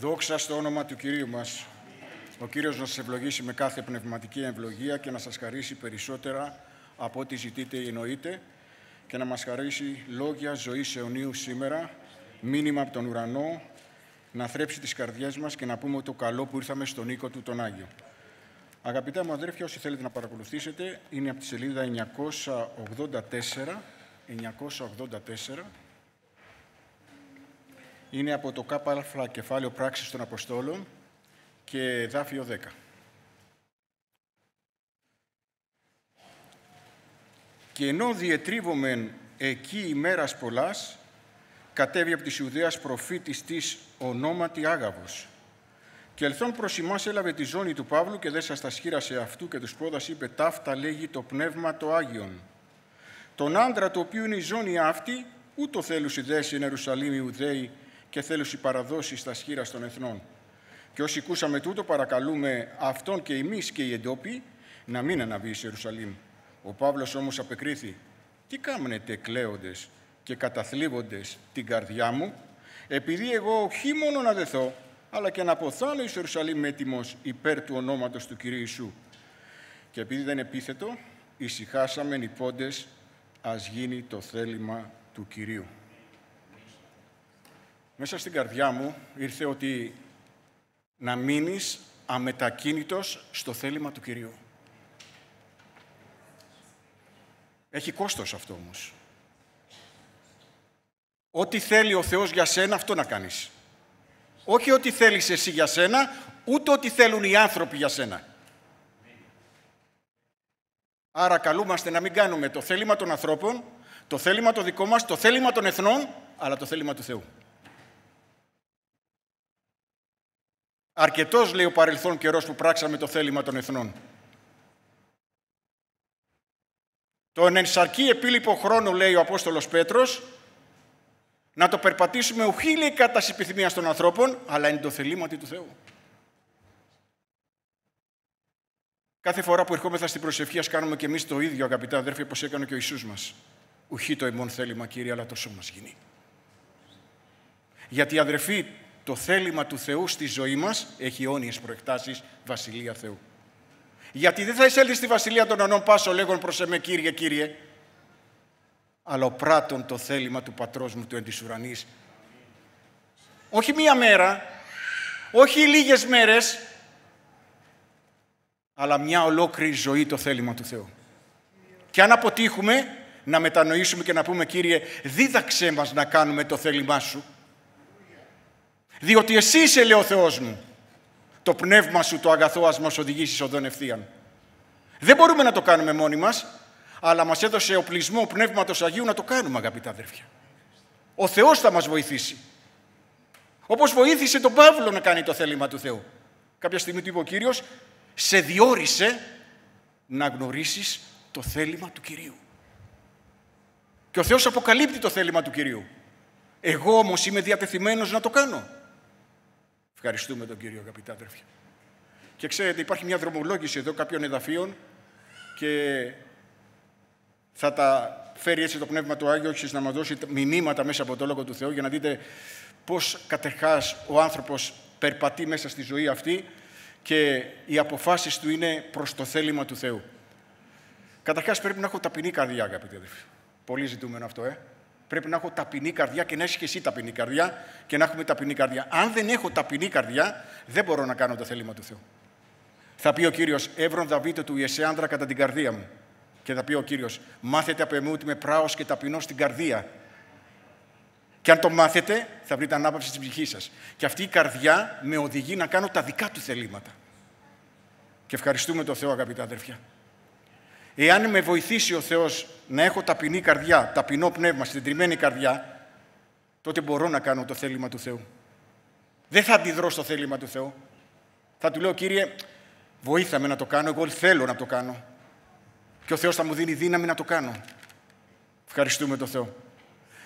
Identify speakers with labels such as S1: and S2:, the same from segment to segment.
S1: Δόξα στο όνομα του Κυρίου μας. Ο Κύριος να σας ευλογήσει με κάθε πνευματική ευλογία και να σας χαρίσει περισσότερα από ό,τι ζητείτε ή εννοείτε και να μας χαρίσει λόγια ζωής αιωνίου σήμερα, μήνυμα από τον ουρανό, να θρέψει τις καρδιές μας και να πούμε το καλό που ήρθαμε στον οίκο του τον Άγιο. Αγαπητά μου αδέρφια, όσοι θέλετε να παρακολουθήσετε, είναι από τη σελίδα 984, 984 είναι από το ΚΑΠΑΛΦΑ κεφάλαιο πράξης των Αποστόλων και δάφιο 10. Και ενώ διετρίβομεν εκεί ημέρας πολλάς, κατέβει από της Ιουδαίας προφήτης της ονόματι Άγαβος. Και ελθόν προς ημάς έλαβε τη ζώνη του Παύλου και δέσα τα σχήρασε αυτού και τους πρόδας είπε «Ταύτα λέγει το πνεύμα το Άγιον». Τον άντρα το οποίου είναι η ζώνη αυτή, ούτω θέλουσι δε εν Ιερουσαλήμ Ιουδαίοι και θέλωση οι στα σχήρα των εθνών. Και όσοι ακούσαμε τούτο, παρακαλούμε αυτόν και εμείς και οι εντόπιοι να μην αναβεί σε Ιερουσαλήμ. Ο Παύλος όμως απεκρίθη. Τι κάμνετε κλαίοντες και καταθλίβοντες την καρδιά μου, επειδή εγώ όχι μόνο να δεθώ, αλλά και να αποθάνω εις Ιερουσαλήμ έτοιμος υπέρ του ονόματος του Κυρίου Ιησού. Και επειδή δεν επίθετο, ησυχάσαμε, οι ας γίνει το θέλημα του Κυρίου μέσα στην καρδιά μου ήρθε ότι να μείνεις αμετακίνητος στο θέλημα του Κυρίου. Έχει κόστος αυτό όμως. Ό,τι θέλει ο Θεός για σένα, αυτό να κάνεις. Όχι ό,τι θέλεις εσύ για σένα, ούτε ό,τι θέλουν οι άνθρωποι για σένα. Άρα καλούμαστε να μην κάνουμε το θέλημα των ανθρώπων, το θέλημα το δικό μας, το θέλημα των εθνών, αλλά το θέλημα του Θεού. Αρκετός, λέει ο παρελθόν καιρός που πράξαμε το θέλημα των εθνών. Τον ενσαρκή επίλοιπο χρόνο, λέει ο Απόστολος Πέτρος, να το περπατήσουμε ουχή, λέει, κατά επιθυμίας των ανθρώπων, αλλά είναι το θελήματι του Θεού. Κάθε φορά που ερχόμεθα στην προσευχή, ας κάνουμε και εμείς το ίδιο, αγαπητά αδέρφια, όπως έκανε και ο Ιησούς μας. Ουχή το ημών θέλημα, Κύριε, αλλά το σώμα μας γίνει. Γιατί, αδερφοί, το θέλημα του Θεού στη ζωή μας έχει αιώνιες προεκτάσεις Βασιλεία Θεού. Γιατί δεν θα εισέλθει στη Βασιλεία των Ανών Πάσο λέγον προς εμέ Κύριε, Κύριε, αλλά ο πράτων το θέλημα του πατρός μου του εν όχι λίγες μέρες, αλλά μια ολόκληρη ζωή το θέλημα του Θεού. Και αν αποτύχουμε, να μετανοήσουμε και να πούμε, Κύριε, δίδαξέ μας να κάνουμε το θέλημά Σου, διότι εσύ είσαι, λέει ο Θεός μου, το πνεύμα σου, το αγαθό, ας μας οδηγήσεις οδόν ευθείαν. Δεν μπορούμε να το κάνουμε μόνοι μας, αλλά μας έδωσε οπλισμό Πνεύματος Αγίου να το κάνουμε, αγαπητά αδέρφια. Ο Θεός θα μας βοηθήσει. Όπως βοήθησε τον Παύλο να κάνει το θέλημα του Θεού. Κάποια στιγμή του είπε ο Κύριος, σε διόρισε να γνωρίσεις το θέλημα του Κυρίου. Και ο Θεός αποκαλύπτει το θέλημα του Κυρίου. Εγώ όμως είμαι διατεθειμένος να το κάνω. Ευχαριστούμε τον Κύριο, αγαπητά αδερφή. Και ξέρετε, υπάρχει μια δρομολόγηση εδώ κάποιων εδαφείων και θα τα φέρει έτσι το Πνεύμα του Άγιο, έχεις να μας δώσει μηνύματα μέσα από το Λόγο του Θεού για να δείτε πώς κατερχάς ο άνθρωπος περπατεί μέσα στη ζωή αυτή και οι αποφάσεις του είναι προς το θέλημα του Θεού. Καταρχάς πρέπει να έχω ταπεινή καρδιά, αγαπητοί αδερφοί. Πολύ ζητούμενο αυτό, ε. Πρέπει να έχω ταπεινή καρδιά και να έχεις και εσύ ταπεινή καρδιά και να έχουμε ταπεινή καρδιά. Αν δεν έχω ταπεινή καρδιά, δεν μπορώ να κάνω το θέλημα του Θεού. Θα πει ο κύριος Εύρον Δαβίτε του Ιεσέ κατά την καρδία μου. Και θα πει ο κύριος, μάθετε από εμένα ότι είμαι πράος και ταπεινός στην καρδία. Και αν το μάθετε, θα βρείτε ανάπαυση στην ψυχή σας. Και αυτή η καρδιά με οδηγεί να κάνω τα δικά του θελήματα. Και ευχαριστούμε τον Θεό, αγαπητά αδερφιά. Εάν με βοηθήσει ο Θεός να έχω ταπεινή καρδιά, ταπεινό πνεύμα, συντριμμένη καρδιά, τότε μπορώ να κάνω το θέλημα του Θεού. Δεν θα αντιδρώ στο θέλημα του Θεού. Θα του λέω, Κύριε, βοήθαμε να το κάνω, εγώ θέλω να το κάνω. Και ο Θεός θα μου δίνει δύναμη να το κάνω. Ευχαριστούμε τον Θεό.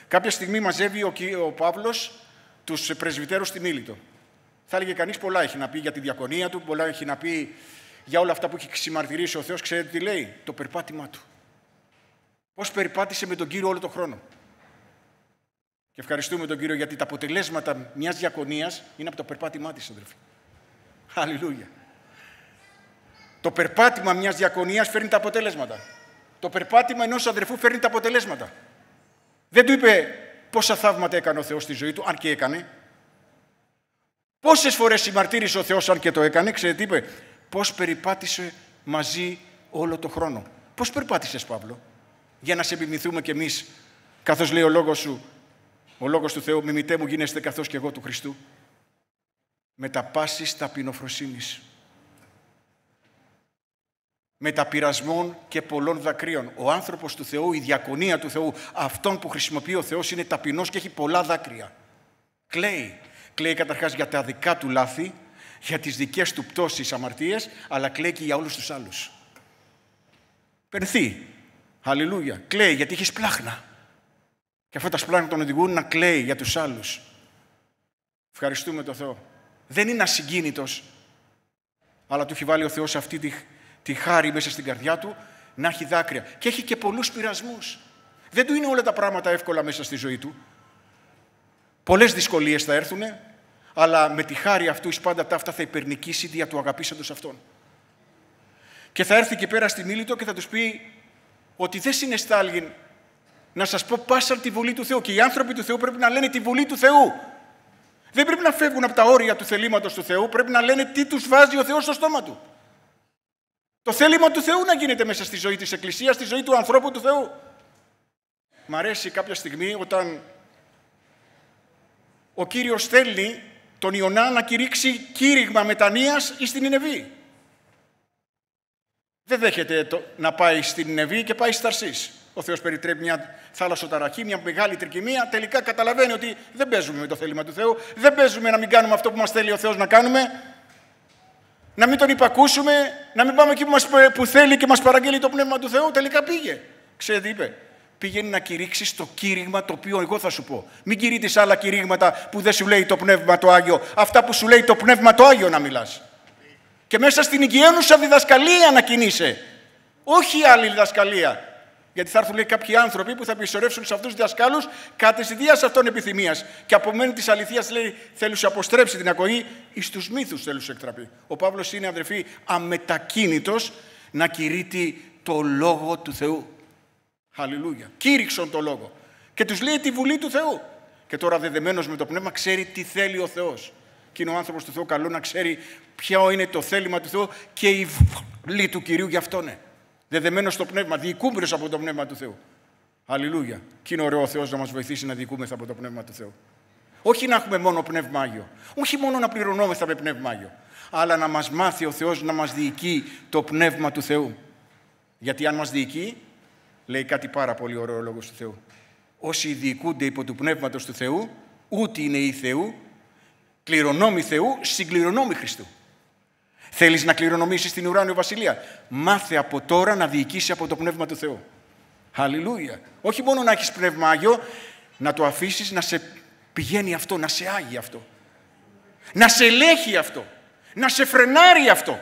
S1: Κάποια στιγμή μαζεύει ο, ο Παύλος τους πρεσβυτέρους στην Ήλιτο. Θα έλεγε κανείς πολλά έχει να πει για τη διακονία του, πολλά έχει να πει για όλα αυτά που έχει ξημαρτυρήσει ο Θεός, ξέρετε τι λέει, το περπάτημά του. Πώς περπάτησε με τον Κύριο όλο τον χρόνο. Και ευχαριστούμε τον Κύριο γιατί τα αποτελέσματα μιας διακονίας είναι από το περπάτημά της αδερφή. Αλληλούια. Το περπάτημα μιας διακονίας φέρνει τα αποτελέσματα. Το περπάτημα ενός αδερφού φέρνει τα αποτελέσματα. Δεν του είπε πόσα θαύματα έκανε ο Θεός στη ζωή του, αν και έκανε. Πόσες φορές συμμαρτύρησε ο Θεός αν και το έκανε, ξέρετε τι είπε πώς περιπάτησε μαζί όλο το χρόνο. Πώς περπάτησες, Παύλο, για να σε μιμηθούμε κι εμείς, καθώς λέει ο λόγος σου, ο λόγος του Θεού, μιμητέ μου γίνεστε καθώς κι εγώ του Χριστού. Με τα πάσης ταπεινοφροσύνης. Με τα πειρασμών και πολλών δακρύων. Ο άνθρωπος του Θεού, η διακονία του Θεού, αυτόν που χρησιμοποιεί ο Θεός είναι ταπεινός και έχει πολλά δάκρυα. Κλαίει. Κλαίει καταρχάς για τα δικά του λάθη, για τις δικές του πτώσεις αμαρτίες, αλλά κλαίει και για όλους τους άλλους. Περθεί. Αλληλούια. Κλαίει γιατί έχεις σπλάχνα. Και αυτά τα σπλάχνα τον οδηγούν να κλαίει για τους άλλους. Ευχαριστούμε τον Θεό. Δεν είναι ασυγκίνητος, αλλά του έχει βάλει ο Θεός αυτή τη, τη χάρη μέσα στην καρδιά του να έχει δάκρυα. Και έχει και πολλούς πειρασμούς. Δεν του είναι όλα τα πράγματα εύκολα μέσα στη ζωή του. Πολλές δυσκολίες θα έρθουν, αλλά με τη χάρη αυτού εις πάντα αυτά θα υπερνικήσει δια του αγαπήσαντος αυτόν. Και θα έρθει και πέρα στην του και θα τους πει ότι δεν συναισθάλγει να σας πω πάσα τη βολή του Θεού και οι άνθρωποι του Θεού πρέπει να λένε τη βολή του Θεού. Δεν πρέπει να φεύγουν από τα όρια του θελήματος του Θεού, πρέπει να λένε τι τους βάζει ο Θεός στο στόμα του. Το θέλημα του Θεού να γίνεται μέσα στη ζωή της Εκκλησίας, στη ζωή του ανθρώπου του Θεού. Μ' αρέσει κάποια στιγμή όταν ο Κύριος θέλει τον Ιωνά να κηρύξει κήρυγμα μετανοίας στην Ινεβή. Δεν δέχεται το, να πάει στην Ινεβή και πάει στα Θαρσής. Ο Θεός περιτρέπει μια ταραχή, μια μεγάλη τρικυμία. Τελικά καταλαβαίνει ότι δεν παίζουμε με το θέλημα του Θεού. Δεν παίζουμε να μην κάνουμε αυτό που μας θέλει ο Θεός να κάνουμε. Να μην τον υπακούσουμε, να μην πάμε εκεί που, μας, που θέλει και μας παραγγέλει το Πνεύμα του Θεού. Τελικά πήγε. Ξέρετε είπε πήγαινε να κηρύξεις το κήρυγμα το οποίο εγώ θα σου πω. Μην κηρύττεις άλλα κηρύγματα που δεν σου λέει το πνεύμα το άγιο. Αυτά που σου λέει το πνεύμα το άγιο να μιλάς. Και μέσα στην υγιένουσα διδασκαλία να κινείσαι. Όχι άλλη διδασκαλία. Γιατί θα έρθουν λέει, κάποιοι άνθρωποι που θα επιστρέψουν σε αυτούς τους διδασκάλους κατευθυντία αυτών επιθυμίας. Και από μένη της αληθείας, λέει, θέλουν σε αποστρέψει την ακοή, εις τους μύθους θέλουν σε εκτραπεί. Ο Παύλος είναι, αδερφή αμετακίνητος να κηρύττει το λόγο του Θεού. Χαλιλούια. Κήρυξον το λόγο. Και τους λέει τη βουλή του Θεού. Και τώρα δεδεμένο με το πνεύμα ξέρει τι θέλει ο Θεός. Και είναι ο άνθρωπος του Θεού καλό να ξέρει ποιο είναι το θέλημα του Θεού και η βουλή του κυρίου γι' αυτό ναι. Δεδεμένο στο πνεύμα, διοικούμενος από το πνεύμα του Θεού. Αλληλούια. Και είναι ωραίο ο Θεός να μας βοηθήσει να διοικούμεθα από το πνεύμα του Θεού. Όχι να έχουμε μόνο πνεύμα Άγιο. Όχι μόνο να πληρωνόμεθα με πνεύμα Άγιο. Αλλά να μας μάθει ο Θεός να μας διοικεί το πνεύμα του Θεού. Γιατί αν μας διοικεί, λέει κάτι πάρα πολύ ωραίο ο Λόγος του Θεού. Όσοι διοικούνται υπό του Πνεύματος του Θεού, ούτε είναι η Θεού, κληρονόμοι Θεού, συγκληρονόμοι Χριστού. Θέλεις να κληρονομήσεις την ουράνιο βασιλεία. Μάθε από τώρα να διοικήσεις από το Πνεύμα του Θεού. Αλληλούια. Όχι μόνο να έχεις Πνεύμα Άγιο, να το αφήσεις να σε πηγαίνει αυτό, να σε άγει αυτό. Να σε ελέγχει αυτό. Να σε φρενάρει αυτό.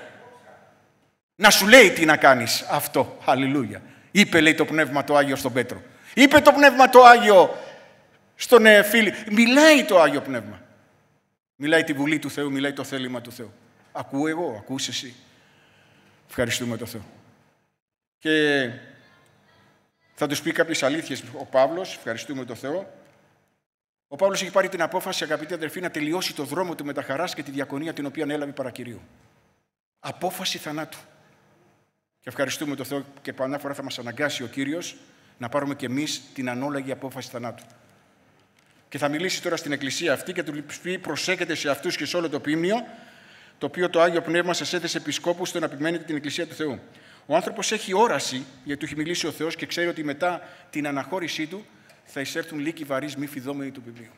S1: Να σου λέει τι να κάνεις αυτό. Αλληλούια. Είπε, λέει, το Πνεύμα το Άγιο στον Πέτρο. Είπε το Πνεύμα το Άγιο στον ε, φίλη. Μιλάει το Άγιο Πνεύμα. Μιλάει τη Βουλή του Θεού, μιλάει το θέλημα του Θεού. Ακούω εγώ, ακούς εσύ. Ευχαριστούμε το Θεό. Και θα τους πει κάποιες αλήθειες ο Παύλος, ευχαριστούμε το Θεό. Ο Παύλος έχει πάρει την απόφαση, αγαπητοί αδερφοί, να τελειώσει το δρόμο του με τα χαράς και τη διακονία την οποία έλαβε παρακυρίου. Απόφαση θανάτου. Και ευχαριστούμε τον Θεό και πανά φορά θα μας αναγκάσει ο Κύριος να πάρουμε και εμείς την ανόλαγη απόφαση θανάτου. Και θα μιλήσει τώρα στην εκκλησία αυτή και του πει προσέχετε σε αυτούς και σε όλο το πίμνιο το οποίο το Άγιο Πνεύμα σας έθεσε επισκόπους στο να επιμένετε την εκκλησία του Θεού. Ο άνθρωπος έχει όραση γιατί του έχει μιλήσει ο Θεός και ξέρει ότι μετά την αναχώρησή του θα εισέρθουν λύκοι βαρύς μη φιδόμενοι του βιβλίου.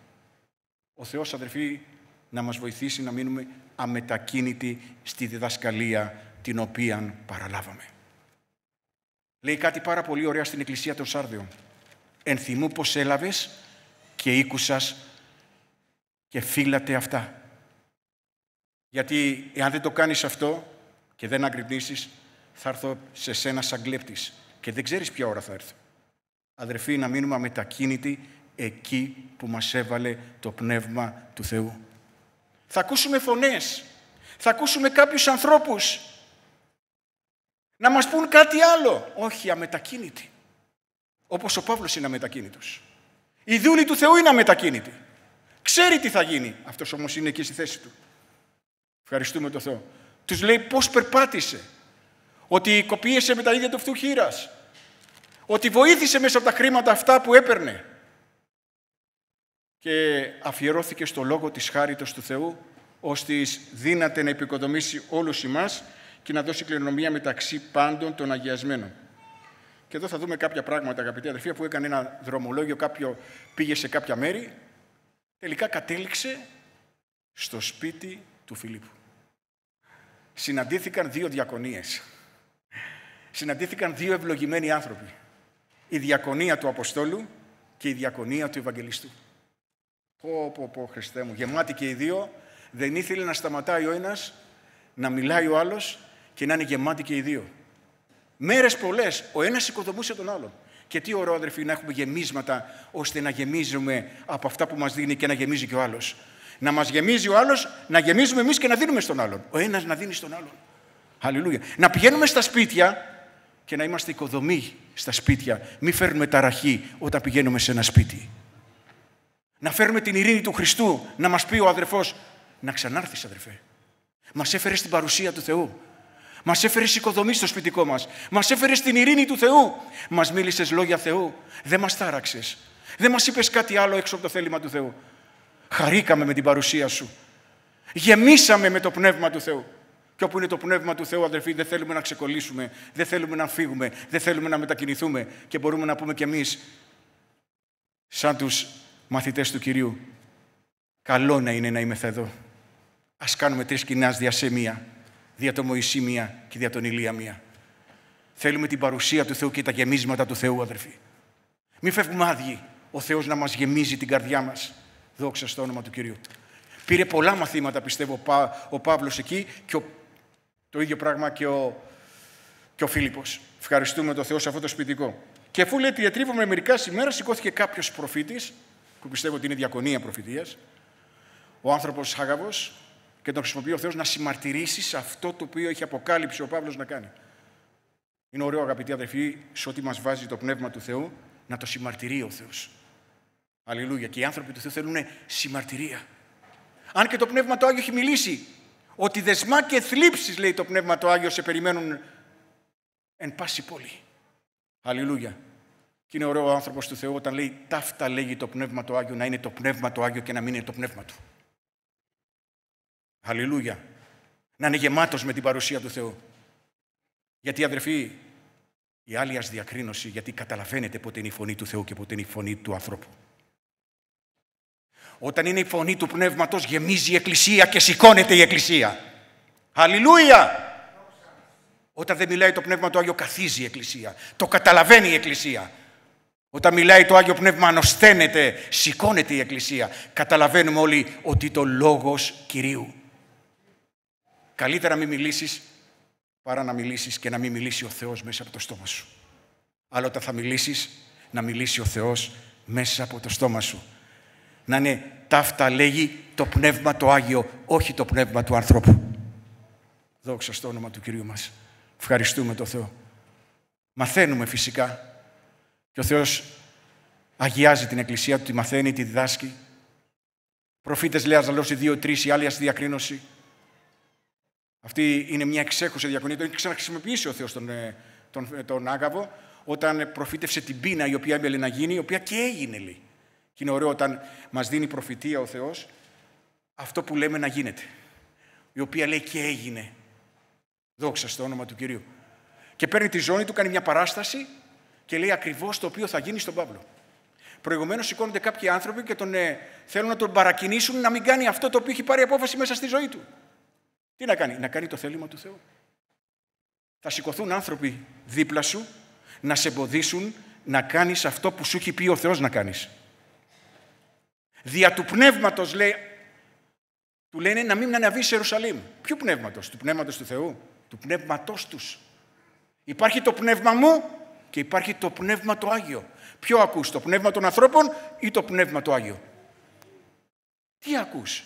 S1: Ο Θεός αδερφοί να μας βοηθήσει να μείνουμε αμετακίνητοι στη διδασκαλία την οποία παραλάβαμε λέει κάτι πάρα πολύ ωραία στην Εκκλησία των Σάρδιων. Εν θυμού πως έλαβες και ήκουσας και φύλατε αυτά. Γιατί εάν δεν το κάνεις αυτό και δεν αγκριβνήσεις, θα έρθω σε σένα σαν κλέπτης και δεν ξέρεις ποια ώρα θα έρθω. Αδερφοί, να μείνουμε αμετακίνητοι εκεί που μας έβαλε το Πνεύμα του Θεού. Θα ακούσουμε φωνές, θα ακούσουμε κάποιους ανθρώπους να μας πούν κάτι άλλο. Όχι, αμετακίνητοι. Όπως ο Παύλος είναι αμετακίνητος. Η δούλη του Θεού είναι αμετακίνητη. Ξέρει τι θα γίνει. Αυτός όμως είναι εκεί στη θέση του. Ευχαριστούμε τον Θεό. Τους λέει πώς περπάτησε. Ότι κοπίεσε με τα ίδια του αυτού χείρας. Ότι βοήθησε μέσα από τα χρήματα αυτά που έπαιρνε. Και αφιερώθηκε στο λόγο της χάριτος του Θεού, ώστε δύναται να επικοδομήσει όλους εμάς και να δώσει κληρονομία μεταξύ πάντων των αγιασμένων. Και εδώ θα δούμε κάποια πράγματα, αγαπητοί αδερφοί, που έκανε ένα δρομολόγιο, κάποιο πήγε σε κάποια μέρη, τελικά κατέληξε στο σπίτι του Φιλίππου. Συναντήθηκαν δύο διακονίες. Συναντήθηκαν δύο ευλογημένοι άνθρωποι. Η διακονία του Αποστόλου και η διακονία του Ευαγγελιστού. Πω, πω, πω, Χριστέ μου, γεμάτη και οι δύο, δεν ήθελε να σταματάει ο ένας, να μιλάει ο άλλος και να είναι γεμάτοι και οι δύο. Μέρες πολλές, ο ένας οικοδομούσε τον άλλον. Και τι ωραίο, αδερφοί, να έχουμε γεμίσματα ώστε να γεμίζουμε από αυτά που μας δίνει και να γεμίζει και ο άλλος. Να μας γεμίζει ο άλλος, να γεμίζουμε εμείς και να δίνουμε στον άλλον. Ο ένας να δίνει στον άλλον. Αλληλούια. Να πηγαίνουμε στα σπίτια και να είμαστε οικοδομοί στα σπίτια. Μην φέρνουμε ταραχή όταν πηγαίνουμε σε ένα σπίτι. Να φέρουμε την ειρήνη του Χριστού, να μας πει ο αδερφός, να ξανάρθεις, αδερφέ. Μας έφερες στην παρουσία του Θεού. Μας έφερε οικοδομή στο σπιτικό μας. Μας έφερε την ειρήνη του Θεού. Μας μίλησες λόγια Θεού. Δεν μας τάραξες. Δεν μας είπες κάτι άλλο έξω από το θέλημα του Θεού. Χαρήκαμε με την παρουσία σου. Γεμίσαμε με το πνεύμα του Θεού. Και όπου είναι το πνεύμα του Θεού, αδερφοί, δεν θέλουμε να ξεκολλήσουμε, δεν θέλουμε να φύγουμε, δεν θέλουμε να μετακινηθούμε. Και μπορούμε να πούμε κι εμείς, σαν τους μαθητές του κυρίου, καλό να είναι να είμαι εδώ. Ας κάνουμε τρεις κοινά διασημία δια τον Μωυσή μία και δια τον Ηλία μία. Θέλουμε την παρουσία του Θεού και τα γεμίσματα του Θεού, αδερφοί. Μην φεύγουμε άδειοι. Ο Θεός να μας γεμίζει την καρδιά μας. Δόξα στο όνομα του Κυρίου. Πήρε πολλά μαθήματα, πιστεύω, ο Παύλος εκεί και το ίδιο πράγμα και ο, και ο Φίλιππος. Ευχαριστούμε τον Θεό σε αυτό το σπιτικό. Και αφού λέει ότι με μερικά σήμερα, σηκώθηκε κάποιος προφήτης, που πιστεύω ότι είναι διακονία προφητείας, ο άνθρωπος Χάγαβο, και τον χρησιμοποιεί ο Θεός να συμμαρτυρήσεις σε αυτό το οποίο έχει αποκάλυψει ο Παύλος να κάνει. Είναι ωραίο αγαπητοί αδερφοί, σε ό,τι μας βάζει το Πνεύμα του Θεού, να το συμμαρτυρεί ο Θεός. Αλληλούια. Και οι άνθρωποι του Θεού θέλουν συμμαρτυρία. Αν και το Πνεύμα το Άγιο έχει μιλήσει, ότι δεσμά και θλίψεις, λέει το Πνεύμα το Άγιο, σε περιμένουν εν πάση πόλη. Αλληλούια. Και είναι ωραίο ο άνθρωπος του Θεού όταν λέει ταύτα λέγει το πνεύμα του Άγιο να είναι το πνεύμα του Άγιο και να μην είναι το πνεύμα του. Αλληλούια. Να είναι γεμάτος με την παρουσία του Θεού. Γιατί αδερφοί, η άλλη ας διακρίνωση, γιατί καταλαβαίνετε πότε είναι η φωνή του Θεού και πότε είναι η φωνή του ανθρώπου. Όταν είναι η φωνή του Πνεύματος γεμίζει η Εκκλησία και σηκώνεται η Εκκλησία. Αλληλούια! Όταν δεν μιλάει το Πνεύμα το Άγιο καθίζει η Εκκλησία. Το καταλαβαίνει η Εκκλησία. Όταν μιλάει το Άγιο Πνεύμα ανοσταίνεται, σηκώνεται η Εκκλησία. Καταλαβαίνουμε όλοι ότι το Λόγος Κυρίου Καλύτερα μην μιλήσεις παρά να μιλήσεις και να μην μιλήσει ο Θεός μέσα από το στόμα σου. Άλλο, όταν θα μιλήσεις, να μιλήσει ο Θεός μέσα από το στόμα σου. Να είναι ταύτα λέγει το Πνεύμα το Άγιο, όχι το Πνεύμα του ανθρώπου. Δόξα στο όνομα του Κυρίου μας. Ευχαριστούμε το Θεό. Μαθαίνουμε φυσικά. Και ο Θεός αγιάζει την Εκκλησία του, τη μαθαίνει, τη διδάσκει. Προφήτες λέει ας δυο δύο-τρεις, η άλλη διακρίνωση. Αυτή είναι μια εξέχουσα διακονία. Τον έχει ξαναχρησιμοποιήσει ο Θεός τον, ε, τον, ε, τον Άγαβο, όταν προφήτευσε την πείνα η οποία έμελε να γίνει, η οποία και έγινε λέει. Και είναι ωραίο όταν μας δίνει προφητεία ο Θεός αυτό που λέμε να γίνεται. Η οποία λέει και έγινε. Δόξα στο όνομα του κυρίου. Και παίρνει τη ζώνη του, κάνει μια παράσταση και λέει ακριβώς το οποίο θα γίνει στον Παύλο. Προηγουμένως σηκώνονται κάποιοι άνθρωποι και τον, ε, θέλουν να τον παρακινήσουν να μην κάνει αυτό το οποίο έχει πάρει απόφαση μέσα στη ζωή του. Τι να κάνει, να κάνει το θέλημα του Θεού. Θα σηκωθούν άνθρωποι δίπλα σου να σε εμποδίσουν να κάνεις αυτό που σου έχει πει ο Θεός να κάνεις. Δια του πνεύματος λέει, του λένε να μην αναβείς σε Ιερουσαλήμ. Ποιο πνεύματος, του πνεύματος του Θεού, του πνεύματός τους. Υπάρχει το πνεύμα μου και υπάρχει το πνεύμα το Άγιο. Ποιο ακούς, το πνεύμα των ανθρώπων ή το πνεύμα το Άγιο. Τι ακούς.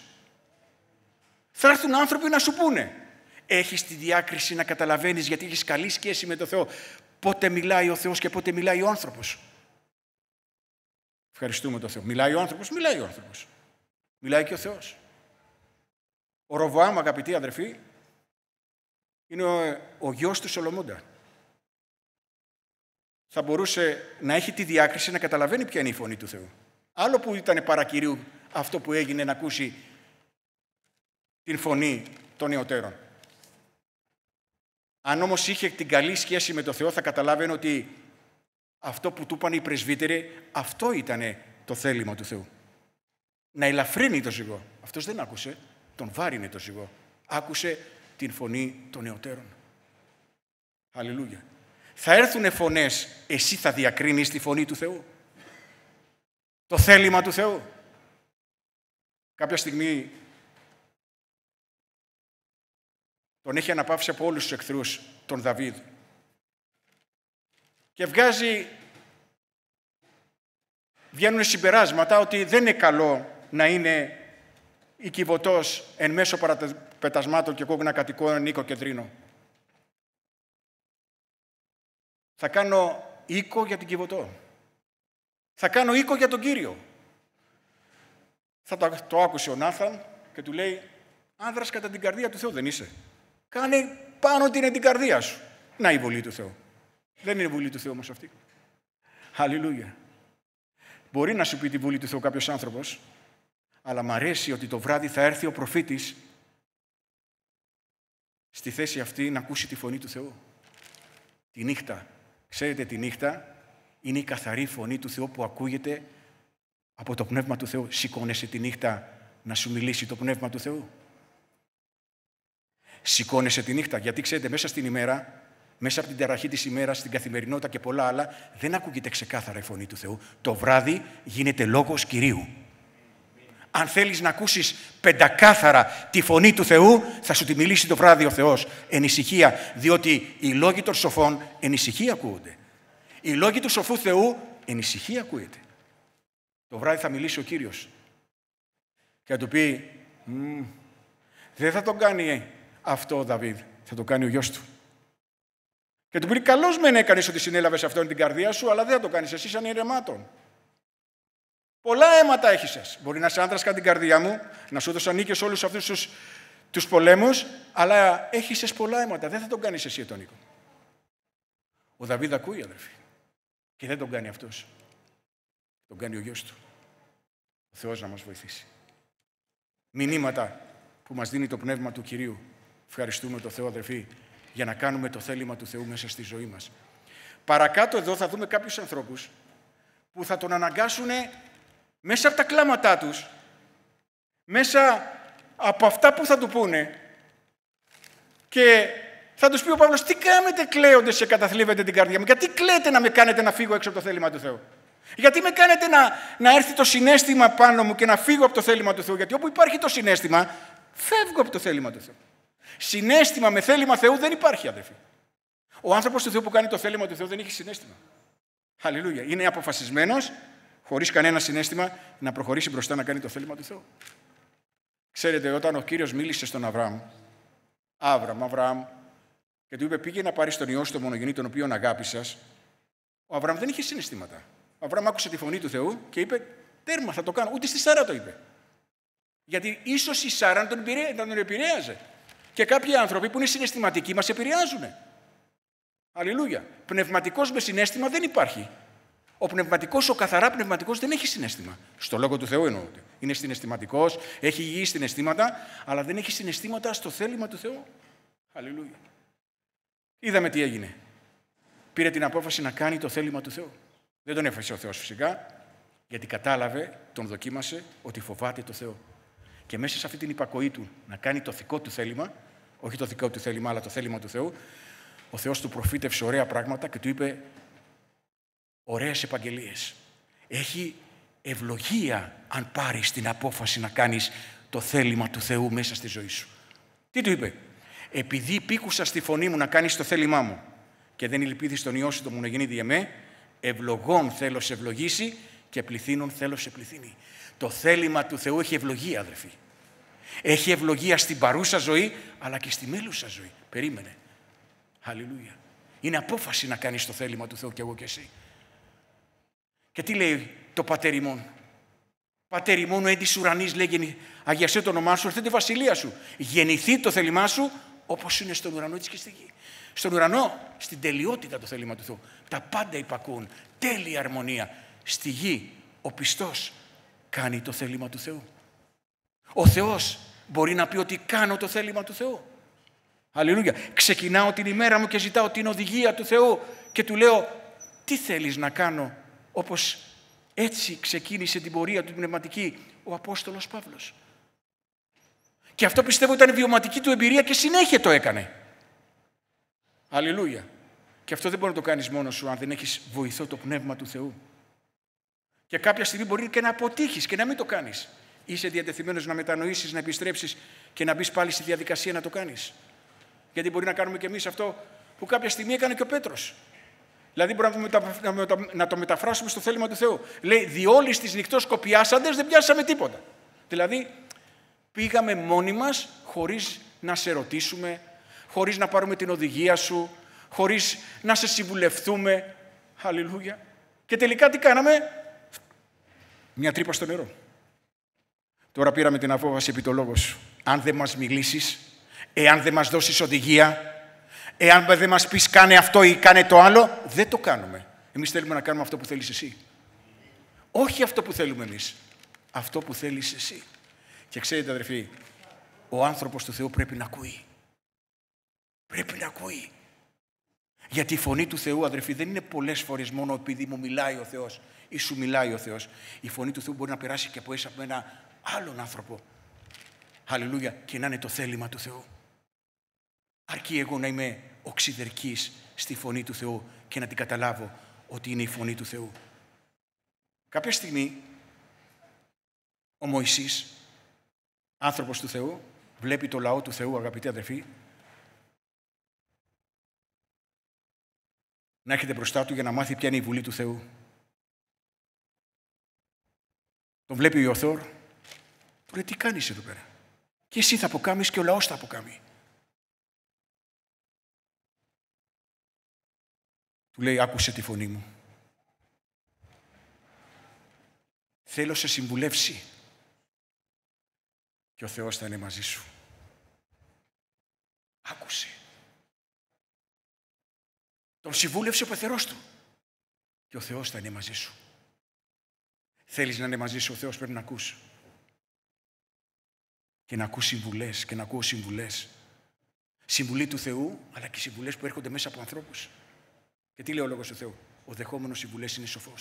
S1: Θα έρθουν άνθρωποι να σου πούνε. Έχεις τη διάκριση να καταλαβαίνεις γιατί έχεις καλή σχέση με τον Θεό. Πότε μιλάει ο Θεός και πότε μιλάει ο άνθρωπος. Ευχαριστούμε τον Θεό. Μιλάει ο άνθρωπος, μιλάει ο άνθρωπος. Μιλάει και ο Θεός. Ο Ροβοάμ, αγαπητοί αδερφοί, είναι ο, ο γιος του Σολομούντα. Θα μπορούσε να έχει τη διάκριση να καταλαβαίνει ποια είναι η φωνή του Θεού. Άλλο που ήταν παρακυρίου αυτό που έγινε να ακούσει την φωνή των νεωτέρων. Αν όμως είχε την καλή σχέση με τον Θεό θα καταλάβαινε ότι αυτό που του είπαν οι πρεσβύτεροι, αυτό ήταν το θέλημα του Θεού. Να ελαφρύνει το ζυγό. Αυτός δεν άκουσε, τον βάρινε το ζυγό. Άκουσε την φωνή των νεωτέρων. Αλληλούια. Θα έρθουν φωνές, εσύ θα διακρίνεις τη φωνή του Θεού. Το θέλημα του Θεού. Κάποια στιγμή Τον έχει αναπαύσει από όλους τους εχθρούς τον Δαβίδ. Και βγάζει, βγαίνουν συμπεράσματα ότι δεν είναι καλό να είναι οικιβωτός εν μέσω παραπετασμάτων και κόκκινα κατοικών Νίκο Κεντρίνο. Θα κάνω οίκο για την κυβωτό, Θα κάνω οίκο για τον Κύριο. Θα το, το άκουσε ο Νάθαν και του λέει, άνδρας κατά την καρδία του Θεού δεν είσαι. Κάνε πάνω την την καρδία σου. Να η βολή του Θεού. Δεν είναι Βουλή του Θεού όμως αυτή. Αλληλούια. Μπορεί να σου πει τη βολή του Θεού κάποιος άνθρωπος, αλλά μ' αρέσει ότι το βράδυ θα έρθει ο προφήτης στη θέση αυτή να ακούσει τη φωνή του Θεού. Τη νύχτα. Ξέρετε τη νύχτα είναι η καθαρή φωνή του Θεού που ακούγεται από το Πνεύμα του Θεού. Σηκώνεσαι τη νύχτα να σου μιλήσει το Πνεύμα του Θεού. Σηκώνεσαι τη νύχτα. Γιατί ξέρετε, μέσα στην ημέρα, μέσα από την ταραχή της ημέρας, στην καθημερινότητα και πολλά άλλα, δεν ακούγεται ξεκάθαρα η φωνή του Θεού. Το βράδυ γίνεται λόγος κυρίου. Αν θέλεις να ακούσεις πεντακάθαρα τη φωνή του Θεού, θα σου τη μιλήσει το βράδυ ο Θεός. Ενησυχία, διότι οι λόγοι των σοφών ενησυχία ακούγονται. Οι λόγοι του σοφού Θεού ενησυχία ακούγεται. Το βράδυ θα μιλήσει ο Κύριος και θα του πει «Δεν θα τον κάνει ε, αυτό ο Δαβίδ. Θα το κάνει ο γιος του. Και του πει: Καλώς μεν έκανε ότι συνέλαβες αυτόν την καρδία σου, αλλά δεν θα το κάνεις. Εσύ σαν ηρεμάτων. Πολλά αίματα έχεις εσύ. Μπορεί να είσαι άντρα κατά την καρδιά μου, να σου δώσω νίκες όλους αυτούς τους τους πολέμους, αλλά έχεις πολλά αίματα. Δεν θα τον κάνεις εσύ τον Νίκο. Ο Δαβίδ ακούει, αδερφή. Και δεν τον κάνει αυτός. Τον κάνει ο γιος του. Ο Θεός να μας βοηθήσει. Μηνύματα που μας δίνει το Πνεύμα του Κυρίου Ευχαριστούμε τον Θεό, αδερφοί, για να κάνουμε το θέλημα του Θεού μέσα στη ζωή μας. Παρακάτω εδώ θα δούμε κάποιους ανθρώπους που θα τον αναγκάσουν μέσα από τα κλάματά τους, μέσα από αυτά που θα του πούνε και θα τους πει ο Παύλος, τι κάνετε κλαίοντες και καταθλίβετε την καρδιά μου, γιατί κλαίτε να με κάνετε να φύγω έξω από το θέλημα του Θεού. Γιατί με κάνετε να, να έρθει το συνέστημα πάνω μου και να φύγω από το θέλημα του Θεού. Γιατί όπου υπάρχει το συνέστημα, φεύγω από το θέλημα του Θεού. Συνέστημα με θέλημα Θεού δεν υπάρχει, αδερφοί. Ο άνθρωπος του Θεού που κάνει το θέλημα του Θεού δεν έχει συνέστημα. Χαλιλούγια. Είναι αποφασισμένος, χωρίς κανένα συνέστημα, να προχωρήσει μπροστά να κάνει το θέλημα του Θεού. Ξέρετε, όταν ο κύριος μίλησε στον Αβραάμ, «Αβραάμ, Αβραάμ», και του είπε: Πήγε να πάρεις τον ιό στο μονογενή, τον οποίο αγάπησες, Ο Αβραάμ δεν είχε συναισθήματα. Ο Αβραάμ άκουσε τη φωνή του Θεού και είπε: Τέρμα, θα το κάνω. Ούτε στη Σάρα το είπε. Γιατί ίσως η Σάρα τον επηρέαζε. Και κάποιοι άνθρωποι που είναι συναισθηματικοί μας επηρεάζουν. Αλληλούια. Πνευματικός με συνέστημα δεν υπάρχει. Ο πνευματικός, ο καθαρά πνευματικός δεν έχει συνέστημα. Στο λόγο του Θεού εννοώ. Είναι συναισθηματικός, έχει υγιεί συναισθήματα, αλλά δεν έχει συναισθήματα στο θέλημα του Θεού. Αλληλούια. Είδαμε τι έγινε. Πήρε την απόφαση να κάνει το θέλημα του Θεού. Δεν τον έφευσε ο Θεός φυσικά, γιατί κατάλαβε, τον δοκίμασε ότι φοβάται το Θεό. Και μέσα σε αυτή την υπακοή του να κάνει το θικό του θέλημα, όχι το δικό του θέλημα, αλλά το θέλημα του Θεού. Ο Θεός του προφήτευσε ωραία πράγματα και του είπε ωραίες επαγγελίες. Έχει ευλογία αν πάρεις την απόφαση να κάνεις το θέλημα του Θεού μέσα στη ζωή σου. Τι του είπε. Επειδή πήκουσα στη φωνή μου να κάνεις το θέλημά μου και δεν ηλπίδεις τον Υιό σου το γίνει διεμέ, ευλογών θέλω σε ευλογήσει και πληθύνων θέλω σε πληθύνει. Το θέλημα του Θεού έχει ευλογία, αδερφοί. Έχει ευλογία στην παρούσα ζωή, αλλά και στη μέλουσα ζωή. Περίμενε. Χαλιλούια. Είναι απόφαση να κάνεις το θέλημα του Θεού και εγώ και εσύ. Και τι λέει το πατέρ ημών. Πατέρ ημών ο έντης ουρανής αγιασέ το όνομά σου, τη βασιλεία σου. Γεννηθεί το θέλημά σου όπως είναι στον ουρανό της και στη γη. Στον ουρανό, στην τελειότητα το θέλημα του Θεού. Τα πάντα υπακούν, τέλεια αρμονία. Στη γη, ο πιστός κάνει το θέλημα του Θεού. Ο Θεός μπορεί να πει ότι κάνω το θέλημα του Θεού. Αλληλούια. Ξεκινάω την ημέρα μου και ζητάω την οδηγία του Θεού και του λέω τι θέλεις να κάνω όπως έτσι ξεκίνησε την πορεία του πνευματική ο Απόστολος Παύλος. Και αυτό πιστεύω ήταν η βιωματική του εμπειρία και συνέχεια το έκανε. Αλληλούια. Και αυτό δεν μπορεί να το κάνεις μόνος σου αν δεν έχεις βοηθό το Πνεύμα του Θεού. Και κάποια στιγμή μπορεί και να αποτύχεις και να μην το κάνεις. Είσαι διατεθειμένος να μετανοήσεις, να επιστρέψεις και να μπεις πάλι στη διαδικασία να το κάνεις. Γιατί μπορεί να κάνουμε κι εμείς αυτό που κάποια στιγμή έκανε και ο Πέτρος. Δηλαδή, μπορούμε να το μεταφράσουμε στο θέλημα του Θεού. Λέει: διόλοι στι νυχτό κοπιάσαντε δεν πιάσαμε τίποτα. Δηλαδή, πήγαμε μόνοι μας χωρίς να σε ρωτήσουμε, χωρίς να πάρουμε την οδηγία σου, χωρίς να σε συμβουλευτούμε. Αλληλούια. Και τελικά τι κάναμε, μια τρύπα στο νερό. Τώρα πήραμε την απόφαση επί το λόγος σου. Αν δεν μας μιλήσεις, εάν δεν μας δώσεις οδηγία, εάν δεν μας πεις κάνε αυτό ή κάνε το άλλο, δεν το κάνουμε. Εμείς θέλουμε να κάνουμε αυτό που θέλεις εσύ. Όχι αυτό που θέλουμε εμείς. Αυτό που θέλεις εσύ. Και ξέρετε αδερφοί, ο άνθρωπος του Θεού πρέπει να ακούει. Πρέπει να ακούει. Γιατί η φωνή του Θεού, αδερφοί, δεν είναι πολλές φορές μόνο επειδή μου μιλάει ο Θεός ή σου μιλάει ο Θεός. Η φωνή του Θεού μπορεί να περάσει και από εσά από ένα άλλον άνθρωπο. Αλληλούια και να είναι το θέλημα του Θεού. Αρκεί εγώ να είμαι οξυδερκής στη φωνή του Θεού και να την καταλάβω ότι είναι η φωνή του Θεού. Κάποια στιγμή ο Μωυσής, άνθρωπος του Θεού, βλέπει το λαό του Θεού, αγαπητοί αδερφοί, να έρχεται μπροστά του για να μάθει ποια είναι η Βουλή του Θεού. Τον βλέπει ο Ιωθώρ, λέει, τι κάνεις εδώ πέρα. Και εσύ θα αποκάμεις και ο λαός θα αποκάμει. Του λέει άκουσε τη φωνή μου. Θέλω σε συμβουλεύσει. Και ο Θεός θα είναι μαζί σου. Άκουσε. Τον συμβούλευσε ο πεθερός του. Και ο Θεός θα είναι μαζί σου. Θέλεις να είναι μαζί σου, ο Θεός πρέπει να ακούσει και να ακούω συμβουλέ και να ακούω συμβουλές. Συμβουλή του Θεού, αλλά και συμβουλές που έρχονται μέσα από ανθρώπους. Και τι λέει ο λόγος του Θεού, Ο δεχόμενος συμβουλές είναι σοφός.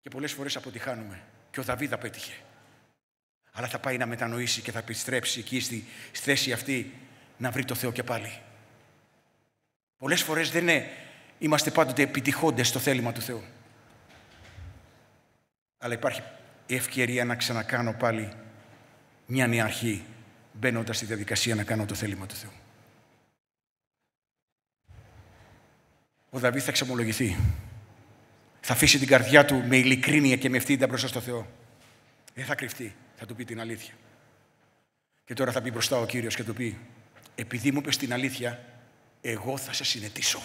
S1: Και πολλές φορές αποτυχάνουμε. Και ο Δαβίδα πέτυχε. Αλλά θα πάει να μετανοήσει και θα επιστρέψει εκεί στη θέση αυτή να βρει το Θεό και πάλι. Πολλές φορές δεν είμαστε πάντοτε επιτυχώντες στο θέλημα του Θεού. Αλλά υπάρχει ευκαιρία να ξανακάνω πάλι μια νέα αρχή, μπαίνοντας στη διαδικασία να κάνω το θέλημα του Θεού. Ο Δαβίδ θα ξεμολογηθεί, Θα αφήσει την καρδιά του με ειλικρίνεια και με ευθύντα μπροστά στο Θεό. Δεν θα κρυφτεί, θα του πει την αλήθεια. Και τώρα θα πει μπροστά ο Κύριος και του πει «Επειδή μου πες την αλήθεια, εγώ θα σε συνετήσω.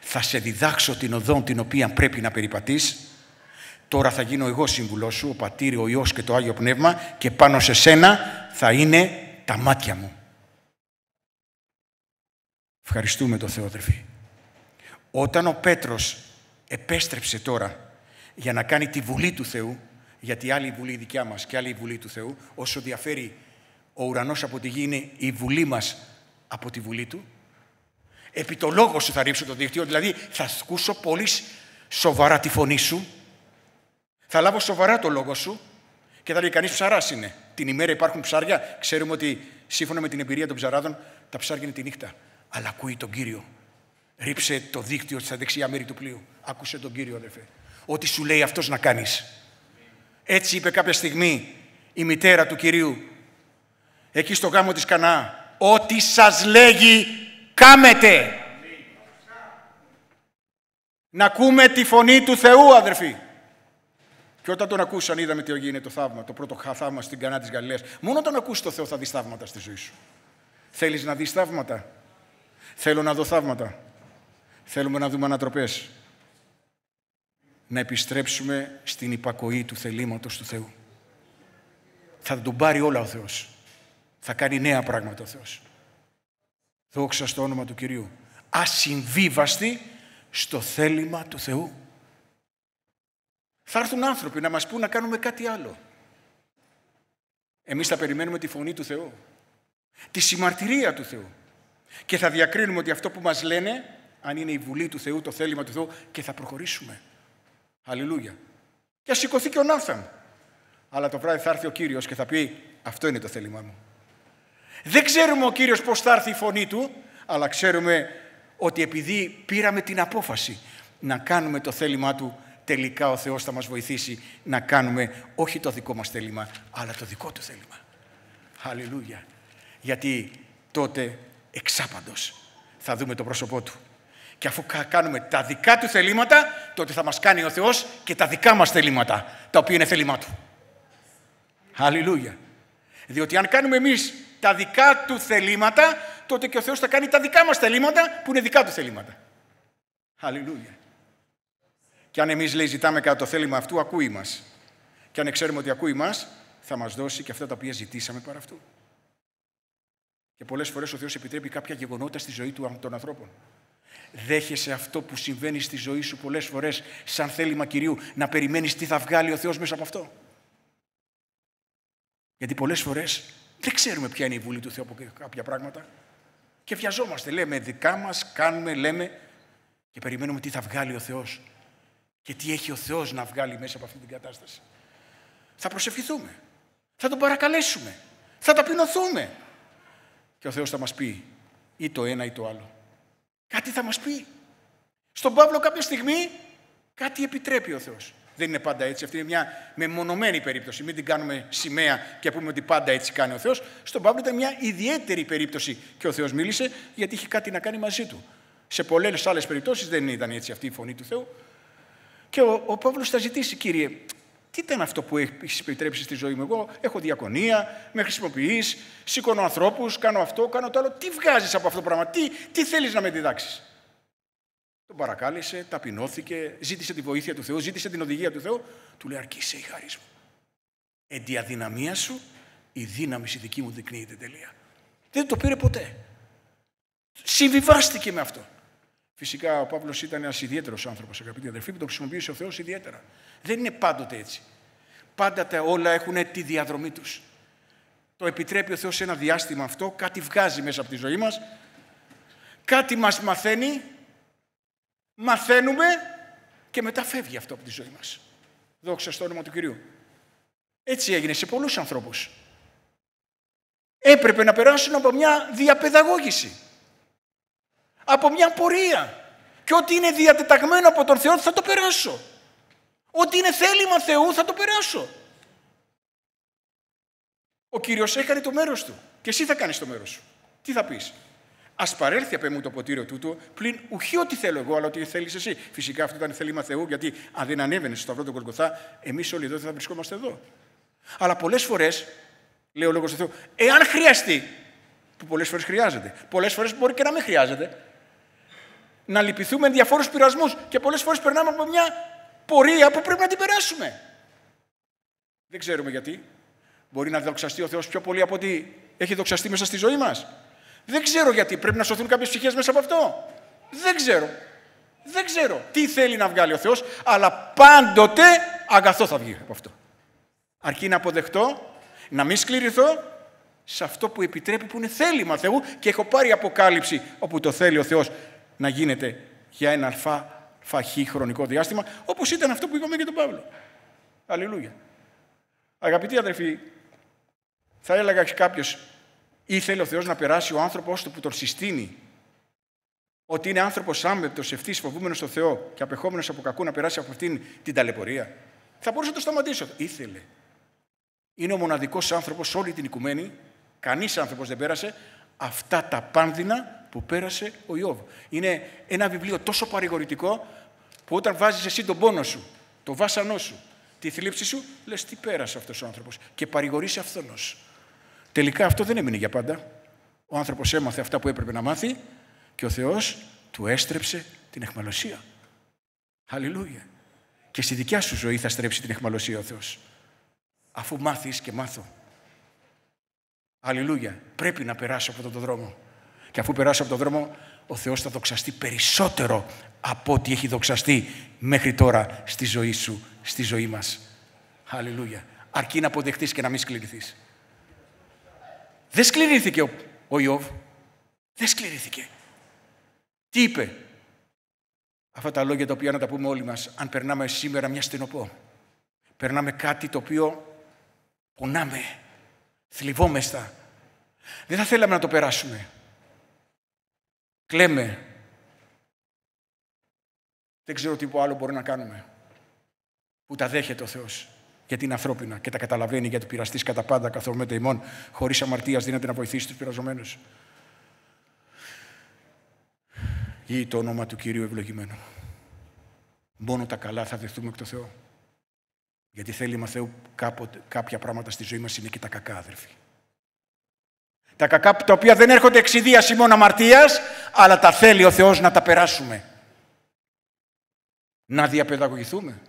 S1: Θα σε διδάξω την οδόν την οποία πρέπει να περιπατείς Τώρα θα γίνω εγώ σύμβουλός σου, ο Πατήρ, ο Υιός και το Άγιο Πνεύμα και πάνω σε σένα θα είναι τα μάτια μου. Ευχαριστούμε τον Θεό, αδερφή. Όταν ο Πέτρος επέστρεψε τώρα για να κάνει τη βουλή του Θεού, γιατί άλλη η βουλή δικιά μας και άλλη βουλή του Θεού, όσο διαφέρει ο ουρανός από τη γη είναι η βουλή μας από τη βουλή του, επί το λόγο σου θα ρίψω το δίκτυο, δηλαδή θα ακούσω πολύ σοβαρά τη φωνή σου, θα λάβω σοβαρά το λόγο σου και θα λέει κανείς ψαράς είναι. Την ημέρα υπάρχουν ψάρια. Ξέρουμε ότι σύμφωνα με την εμπειρία των ψαράδων τα ψάρια είναι τη νύχτα. Αλλά ακούει τον κύριο. Ρίψε το δίκτυο στα δεξιά μέρη του πλοίου. Άκουσε τον κύριο, αδερφέ. Ό,τι σου λέει αυτός να κάνεις. Έτσι είπε κάποια στιγμή η μητέρα του κυρίου εκεί στο γάμο της Κανά. Ό,τι σας λέγει, κάμετε. Να ακούμε τη φωνή του Θεού, αδερφοί. Και όταν τον ακούσαν, είδαμε τι έγινε το θαύμα, το πρώτο θαύμα στην Κανά της Γαλλία. Μόνο όταν ακούσει το Θεό θα δεις θαύματα στη ζωή σου. Θέλεις να δεις θαύματα. Θέλω να δω θαύματα. Θέλουμε να δούμε ανατροπές. Να επιστρέψουμε στην υπακοή του θελήματος του Θεού. Θα τον πάρει όλα ο Θεός. Θα κάνει νέα πράγματα ο Θεός. Δόξα στο όνομα του κυρίου. Ασυμβίβαστη στο θέλημα του Θεού. Θα έρθουν άνθρωποι να μας πούν να κάνουμε κάτι άλλο. Εμείς θα περιμένουμε τη φωνή του Θεού, τη συμμαρτυρία του Θεού. Και θα διακρίνουμε ότι αυτό που μας λένε, αν είναι η βουλή του Θεού, το θέλημα του Θεού, και θα προχωρήσουμε. Αλληλούια. Και ας σηκωθεί και ο Νάθαμ. Αλλά το βράδυ θα έρθει ο Κύριος και θα πει αυτό είναι το θέλημά μου. Δεν ξέρουμε ο Κύριος πώς θα έρθει η φωνή του, αλλά ξέρουμε ότι επειδή πήραμε την απόφαση να κάνουμε το θέλημά του, τελικά ο Θεός θα μας βοηθήσει να κάνουμε όχι το δικό μας θέλημα, αλλά το δικό του θέλημα. Αλληλούια. Γιατί τότε εξάπαντος θα δούμε το πρόσωπό του. Και αφού κάνουμε τα δικά του θελήματα, τότε θα μας κάνει ο Θεός και τα δικά μας θελήματα, τα οποία είναι θέλημά του. Αλληλούια. Διότι αν κάνουμε εμείς τα δικά του θελήματα, τότε και ο Θεός θα κάνει τα δικά μας θελήματα που είναι δικά του θελήματα. Αλληλούια. Και αν εμείς, λέει, ζητάμε κατά το θέλημα αυτού, ακούει μας. Και αν ξέρουμε ότι ακούει μας, θα μας δώσει και αυτά τα οποία ζητήσαμε παρά αυτού. Και πολλές φορές ο Θεός επιτρέπει κάποια γεγονότα στη ζωή του, των ανθρώπων. Δέχεσαι αυτό που συμβαίνει στη ζωή σου πολλές φορές, σαν θέλημα κυρίου, να περιμένεις τι θα βγάλει ο Θεός μέσα από αυτό. Γιατί πολλές φορές δεν ξέρουμε ποια είναι η βουλή του Θεού από κάποια πράγματα. Και βιαζόμαστε, λέμε δικά μας, κάνουμε, λέμε και περιμένουμε τι θα βγάλει ο Θεός και τι έχει ο Θεός να βγάλει μέσα από αυτή την κατάσταση. Θα προσευχηθούμε. Θα τον παρακαλέσουμε. Θα ταπεινωθούμε. Και ο Θεός θα μας πει ή το ένα ή το άλλο. Κάτι θα μας πει. Στον Παύλο κάποια στιγμή κάτι επιτρέπει ο Θεός. Δεν είναι πάντα έτσι. Αυτή είναι μια μεμονωμένη περίπτωση. Μην την κάνουμε σημαία και πούμε ότι πάντα έτσι κάνει ο Θεός. Στον Παύλο ήταν μια ιδιαίτερη περίπτωση και ο Θεός μίλησε γιατί είχε κάτι να κάνει μαζί του. Σε πολλές άλλες περιπτώσεις δεν ήταν έτσι αυτή η φωνή του Θεού. Και ο, ο Παύλος θα ζητήσει, κύριε, τι ήταν αυτό που έχεις επιτρέψει στη ζωή μου. Εγώ έχω διακονία, με χρησιμοποιείς, σηκώνω ανθρώπους, κάνω αυτό, κάνω το άλλο. Τι βγάζεις από αυτό το πράγμα, τι, τι θέλεις να με διδάξεις. Τον παρακάλεσε, ταπεινώθηκε, ζήτησε τη βοήθεια του Θεού, ζήτησε την οδηγία του Θεού. Του λέει: Αρκεί η χαρή μου. Εν τη αδυναμία σου, η δύναμη η δική μου δεικνύεται τελεία. Δεν το πήρε ποτέ. Συμβιβάστηκε με αυτό. Φυσικά ο Παύλος ήταν ένας ιδιαίτερος άνθρωπος, αγαπητοί αδερφοί, που το χρησιμοποιούσε ο Θεός ιδιαίτερα. Δεν είναι πάντοτε έτσι. Πάντα τα όλα έχουν τη διαδρομή τους. Το επιτρέπει ο Θεός σε ένα διάστημα αυτό, κάτι βγάζει μέσα από τη ζωή μας, κάτι μας μαθαίνει, μαθαίνουμε και μετά φεύγει αυτό από τη ζωή μας. Δόξα στο όνομα του κυρίου. Έτσι έγινε σε πολλούς ανθρώπους. Έπρεπε να περάσουν από μια διαπαιδαγώγηση από μια πορεία. Και ό,τι είναι διατεταγμένο από τον Θεό θα το περάσω. Ό,τι είναι θέλημα Θεού θα το περάσω. Ο Κύριος έκανε το μέρος Του. Και εσύ θα κάνεις το μέρος σου. Τι θα πεις. Ας παρέλθει απέ μου το ποτήριο τούτο, πλην ουχή ό,τι θέλω εγώ, αλλά ό,τι θέλεις εσύ. Φυσικά αυτό ήταν θέλημα Θεού, γιατί αν δεν ανέβαινε στο σταυρό του κορκοθά εμείς όλοι εδώ θα βρισκόμαστε εδώ. Αλλά πολλές φορές λέει ο λόγος του Θεού, εάν χρειαστεί, που πολλές φορές χρειάζεται, πολλές φορές μπορεί και να μην χρειάζεται, να λυπηθούμε διαφόρους πειρασμούς και πολλές φορές περνάμε από μια πορεία που πρέπει να την περάσουμε. Δεν ξέρουμε γιατί. Μπορεί να δοξαστεί ο Θεός πιο πολύ από ότι έχει δοξαστεί μέσα στη ζωή μας. Δεν ξέρω γιατί. Πρέπει να σωθούν κάποιες ψυχές μέσα από αυτό. Δεν ξέρω. Δεν ξέρω τι θέλει να βγάλει ο Θεός, αλλά πάντοτε αγαθό θα βγει από αυτό. Αρκεί να αποδεχτώ, να μην σκληρηθώ σε αυτό που επιτρέπει που είναι θέλημα Θεού και έχω πάρει αποκάλυψη όπου το θέλει ο Θεός να γίνεται για ένα αλφα φαχή χρονικό διάστημα, όπως ήταν αυτό που είπαμε για τον Παύλο. Αλληλούια. Αγαπητοί αδερφοί, θα έλεγα κάποιος ήθελε ο Θεός να περάσει ο άνθρωπος του που τον συστήνει ότι είναι άνθρωπος άμεπτος, ευθύς, φοβούμενος στο Θεό και απεχόμενος από κακού να περάσει από αυτήν την ταλαιπωρία. Θα μπορούσα να το σταματήσω. Ήθελε. Είναι ο μοναδικός άνθρωπος όλη την οικουμένη. Κανείς άνθρωπος δεν πέρασε αυτά τα πάνδυνα που πέρασε ο Ιώβ. Είναι ένα βιβλίο τόσο παρηγορητικό που όταν βάζεις εσύ τον πόνο σου, το βάσανό σου, τη θλίψη σου, λες τι πέρασε αυτός ο άνθρωπος και παρηγορήσει αυτόν Τελικά αυτό δεν έμεινε για πάντα. Ο άνθρωπος έμαθε αυτά που έπρεπε να μάθει και ο Θεός του έστρεψε την εχμαλωσία. Αλληλούια. Και στη δικιά σου ζωή θα στρέψει την εχμαλωσία ο Θεός. Αφού μάθεις και μάθω. Αλληλούια. Πρέπει να περάσω από αυτόν τον δρόμο. Και αφού περάσω από τον δρόμο, ο Θεός θα δοξαστεί περισσότερο από ό,τι έχει δοξαστεί μέχρι τώρα στη ζωή σου, στη ζωή μας. Αλληλούια. Αρκεί να αποδεχτείς και να μην σκληρηθείς. Δεν σκληρήθηκε ο, ο Ιώβ. Δεν σκληρήθηκε. Τι είπε. Αυτά τα λόγια τα οποία να τα πούμε όλοι μας, αν περνάμε σήμερα μια στενοπό. Περνάμε κάτι το οποίο πονάμε, θλιβόμεστα. Δεν θα θέλαμε να το περάσουμε κλαίμε. Δεν ξέρω τι άλλο μπορεί να κάνουμε. Που τα δέχεται ο Θεός γιατί είναι ανθρώπινα και τα καταλαβαίνει γιατί πειραστής κατά πάντα το ημών, χωρίς αμαρτίας δύναται να βοηθήσει τους πειραζομένου. Ή το όνομα του κυρίου ευλογημένο. Μόνο τα καλά θα δεχτούμε εκ το Θεό. Γιατί θέλει μα Θεού κάποτε, κάποια πράγματα στη ζωή μας είναι και τα κακά, αδερφοί. Τα κακά τα οποία δεν έρχονται εξ μόνο αμαρτίας, αλλά τα θέλει ο Θεός να τα περάσουμε. Να διαπαιδαγωγηθούμε,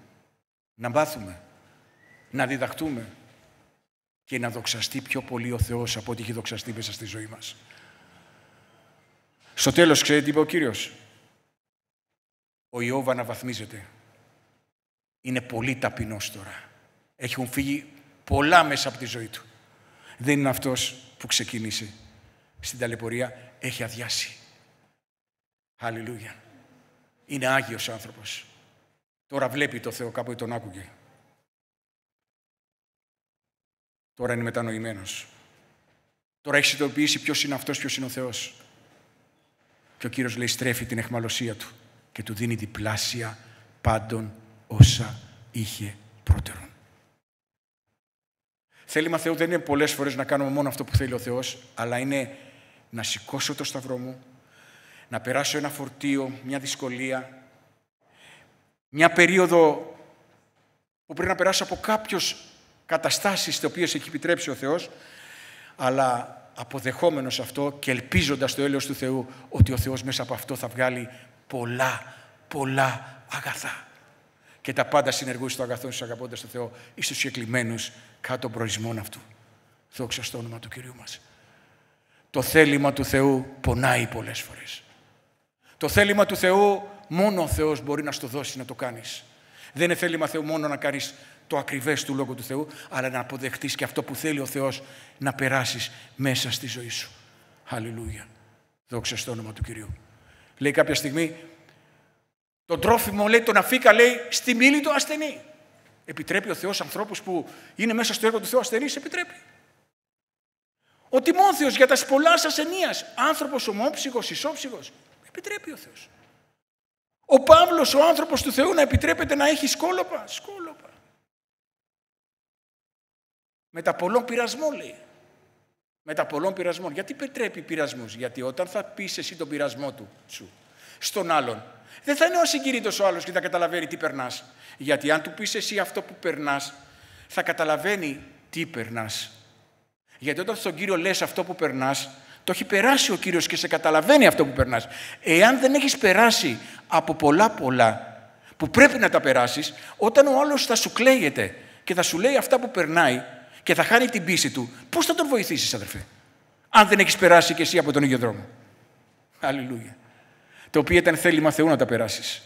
S1: να μάθουμε, να διδαχτούμε και να δοξαστεί πιο πολύ ο Θεός από ό,τι έχει δοξαστεί μέσα στη ζωή μας. Στο τέλος, ξέρετε τι είπε ο Κύριος. Ο Ιώβ αναβαθμίζεται. Είναι πολύ ταπεινός τώρα. Έχουν φύγει πολλά μέσα από τη ζωή του. Δεν είναι αυτός που ξεκίνησε στην ταλαιπωρία έχει αδειάσει. Αλληλούια. Είναι Άγιος άνθρωπος. Τώρα βλέπει το Θεό, κάπου τον άκουγε. Τώρα είναι μετανοημένος. Τώρα έχει συνειδητοποιήσει ποιος είναι αυτός, ποιος είναι ο Θεός. Και ο Κύριος λέει στρέφει την εχμαλωσία του και του δίνει διπλάσια πάντων όσα είχε πρώτερον. Θέλημα Θεού δεν είναι πολλές φορές να κάνουμε μόνο αυτό που θέλει ο Θεός, αλλά είναι να σηκώσω το σταυρό μου, να περάσω ένα φορτίο, μια δυσκολία, μια περίοδο που πρέπει να περάσω από κάποιες καταστάσεις τις οποίες έχει επιτρέψει ο Θεός, αλλά αποδεχόμενος αυτό και ελπίζοντας το έλεος του Θεού ότι ο Θεός μέσα από αυτό θα βγάλει πολλά, πολλά αγαθά και τα πάντα συνεργού στο αγαθόν σου αγαπώντα τον Θεό ή στους συγκεκριμένους κάτω προορισμών αυτού. Δόξα στο όνομα του Κυρίου μας. Το θέλημα του Θεού πονάει πολλές φορές. Το θέλημα του Θεού μόνο ο Θεός μπορεί να στο δώσει να το κάνεις. Δεν είναι θέλημα Θεού μόνο να κάνεις το ακριβές του λόγο του Θεού, αλλά να αποδεχτείς και αυτό που θέλει ο Θεός να περάσεις μέσα στη ζωή σου. Αλληλούια. Δόξα στο όνομα του Κυρίου. Λέει κάποια στιγμή, το τρόφιμο, λέει, τον αφήκα, λέει, στη μήλη του ασθενή. Επιτρέπει ο Θεός ανθρώπους που είναι μέσα στο έργο του Θεού ασθενείς, επιτρέπει. Ο Τιμόθεος για τα σπολά σας ενίας, άνθρωπος ομόψυχος, ισόψυχος, επιτρέπει ο Θεός. Ο Παύλος, ο άνθρωπος του Θεού, να επιτρέπεται να έχει σκόλοπα, σκόλοπα. Με τα πολλών πειρασμών, λέει. Με τα πολλών πειρασμών. Γιατί επιτρέπει πειρασμούς, γιατί όταν θα πεις εσύ τον πειρασμό του, σου, στον άλλον, δεν θα είναι ο συγκίνητο ο άλλος και θα καταλαβαίνει τι περνάς. Γιατί αν του πεις εσύ αυτό που περνάς, θα καταλαβαίνει τι περνάς. Γιατί όταν στον κύριο λες αυτό που περνάς, το έχει περάσει ο κύριος και σε καταλαβαίνει αυτό που περνάς. Εάν δεν έχεις περάσει από πολλά πολλά που πρέπει να τα περάσεις, όταν ο άλλος θα σου κλαίγεται και θα σου λέει αυτά που περνάει και θα χάνει την πίστη του, πώς θα τον βοηθήσεις, αδερφέ, αν δεν έχεις περάσει κι εσύ από τον ίδιο δρόμο. Αλληλούια το οποίο ήταν θέλημα Θεού να τα περάσεις.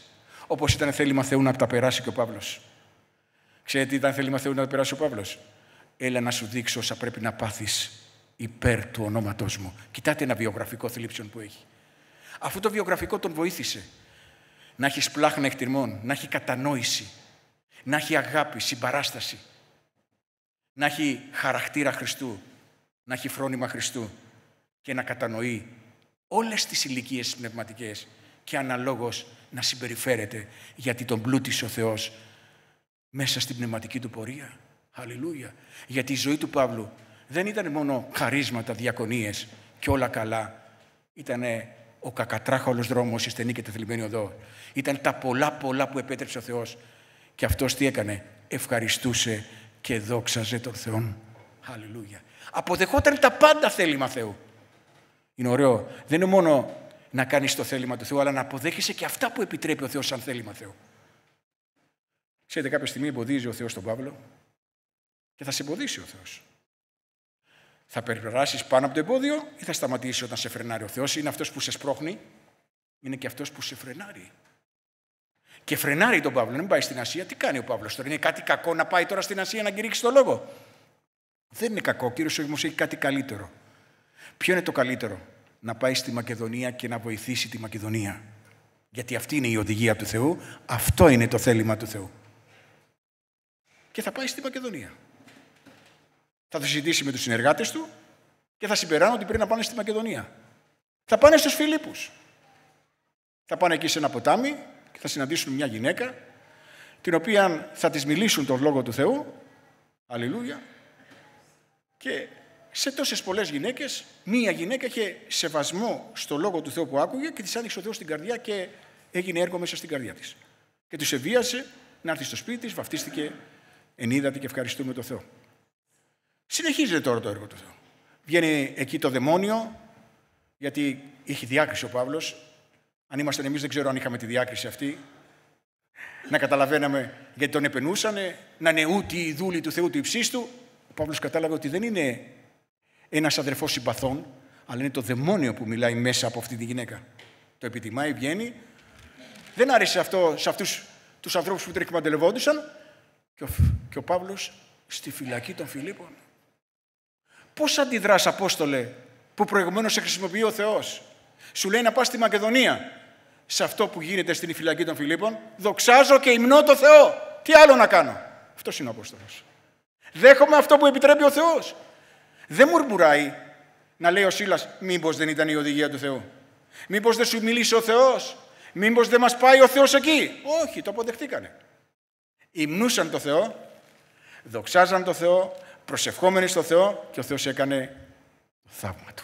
S1: Όπως ήταν θέλημα Θεού να τα περάσει και ο Παύλος. Ξέρετε, τι ήταν θέλημα Θεού να τα περάσει ο Παύλος. Έλα να σου δείξω όσα πρέπει να πάθεις υπέρ του ονόματός μου. Κοιτάτε ένα βιογραφικό θλίψεων που έχει. Αυτό το βιογραφικό τον βοήθησε να έχεις πλάχνα εκτιμών, να έχει κατανόηση, να έχει αγάπη, συμπαράσταση, να έχει χαρακτήρα Χριστού, να έχει φρόνημα Χριστού και να κατανοεί όλες τις ηλικίες πνευματικές και αναλόγως να συμπεριφέρεται γιατί τον πλούτησε ο Θεός μέσα στην πνευματική του πορεία. Αλληλούια. Γιατί η ζωή του Παύλου δεν ήταν μόνο χαρίσματα, διακονίες και όλα καλά. Ήταν ο κακατράχαλος δρόμος, η στενή και τεθλιμμένη οδό. Ήταν τα πολλά πολλά που επέτρεψε ο Θεός. Και αυτός τι έκανε. Ευχαριστούσε και δόξαζε τον Θεό. Αλληλούια. Αποδεχόταν τα πάντα θέλημα Θεού. Είναι ωραίο. Δεν είναι μόνο να κάνεις το θέλημα του Θεού, αλλά να αποδέχεσαι και αυτά που επιτρέπει ο Θεός σαν θέλημα Θεού. Ξέρετε, κάποια στιγμή εμποδίζει ο Θεός τον Παύλο και θα σε εμποδίσει ο Θεός. Θα περιπεράσεις πάνω από το εμπόδιο ή θα σταματήσεις όταν σε φρενάρει ο Θεός. Είναι αυτός που σε σπρώχνει, είναι και αυτός που σε φρενάρει. Και φρενάρει τον Παύλο, να μην πάει στην Ασία. Τι κάνει ο Παύλος τώρα, Είναι κάτι κακό να πάει τώρα στην Ασία να κηρύξει το λόγο. Δεν είναι κακό. Ο κύριος κάτι καλύτερο. Ποιο είναι το καλύτερο, να πάει στη Μακεδονία και να βοηθήσει τη Μακεδονία. Γιατί αυτή είναι η οδηγία του Θεού, αυτό είναι το θέλημα του Θεού. Και θα πάει στη Μακεδονία. Θα το συζητήσει με τους συνεργάτες του και θα συμπεράνω ότι πρέπει να πάνε στη Μακεδονία. Θα πάνε στους Φιλίππους. Θα πάνε εκεί σε ένα ποτάμι και θα συναντήσουν μια γυναίκα την οποία θα της μιλήσουν τον Λόγο του Θεού. Αλληλούια. Και σε τόσες πολλές γυναίκες, μία γυναίκα είχε σεβασμό στο λόγο του Θεού που άκουγε και της άνοιξε ο Θεός στην καρδιά και έγινε έργο μέσα στην καρδιά της. Και τους εβίασε να έρθει στο σπίτι της, βαφτίστηκε, ενίδατη και ευχαριστούμε τον Θεό. Συνεχίζεται τώρα το έργο του Θεού. Βγαίνει εκεί το δαιμόνιο, γιατί είχε διάκριση ο Παύλος. Αν ήμασταν εμείς, δεν ξέρω αν είχαμε τη διάκριση αυτή. Να καταλαβαίναμε γιατί τον επενούσανε, να είναι ούτε η δούλη του Θεού του υψίστου. Ο Παύλος κατάλαβε ότι δεν είναι ένας αδερφός συμπαθών, αλλά είναι το δαιμόνιο που μιλάει μέσα από αυτή τη γυναίκα. Το επιτιμάει, βγαίνει. Δεν άρεσε αυτό σε αυτούς τους ανθρώπους που τρεκμαντελευόντουσαν. Και ο, και ο Παύλος στη φυλακή των Φιλίππων. Πώς αντιδράς, Απόστολε, που προηγουμένως σε χρησιμοποιεί ο Θεός. Σου λέει να πας στη Μακεδονία. Σε αυτό που γίνεται στην φυλακή των Φιλίππων, δοξάζω και υμνώ το Θεό. Τι άλλο να κάνω. Αυτός είναι ο απόστολος. Δέχομαι αυτό που επιτρέπει ο Θεός. Δεν μουρμουράει να λέει ο Σίλας: Μήπως δεν ήταν η οδηγία του Θεού. Μήπως δεν σου μιλήσει ο Θεός. Μήπως δεν μας πάει ο Θεός εκεί. Όχι, το αποδεχτήκανε. Υμνούσαν το Θεό, δοξάζαν το Θεό, προσευχόμενοι στο Θεό και ο Θεός έκανε το θαύμα Του.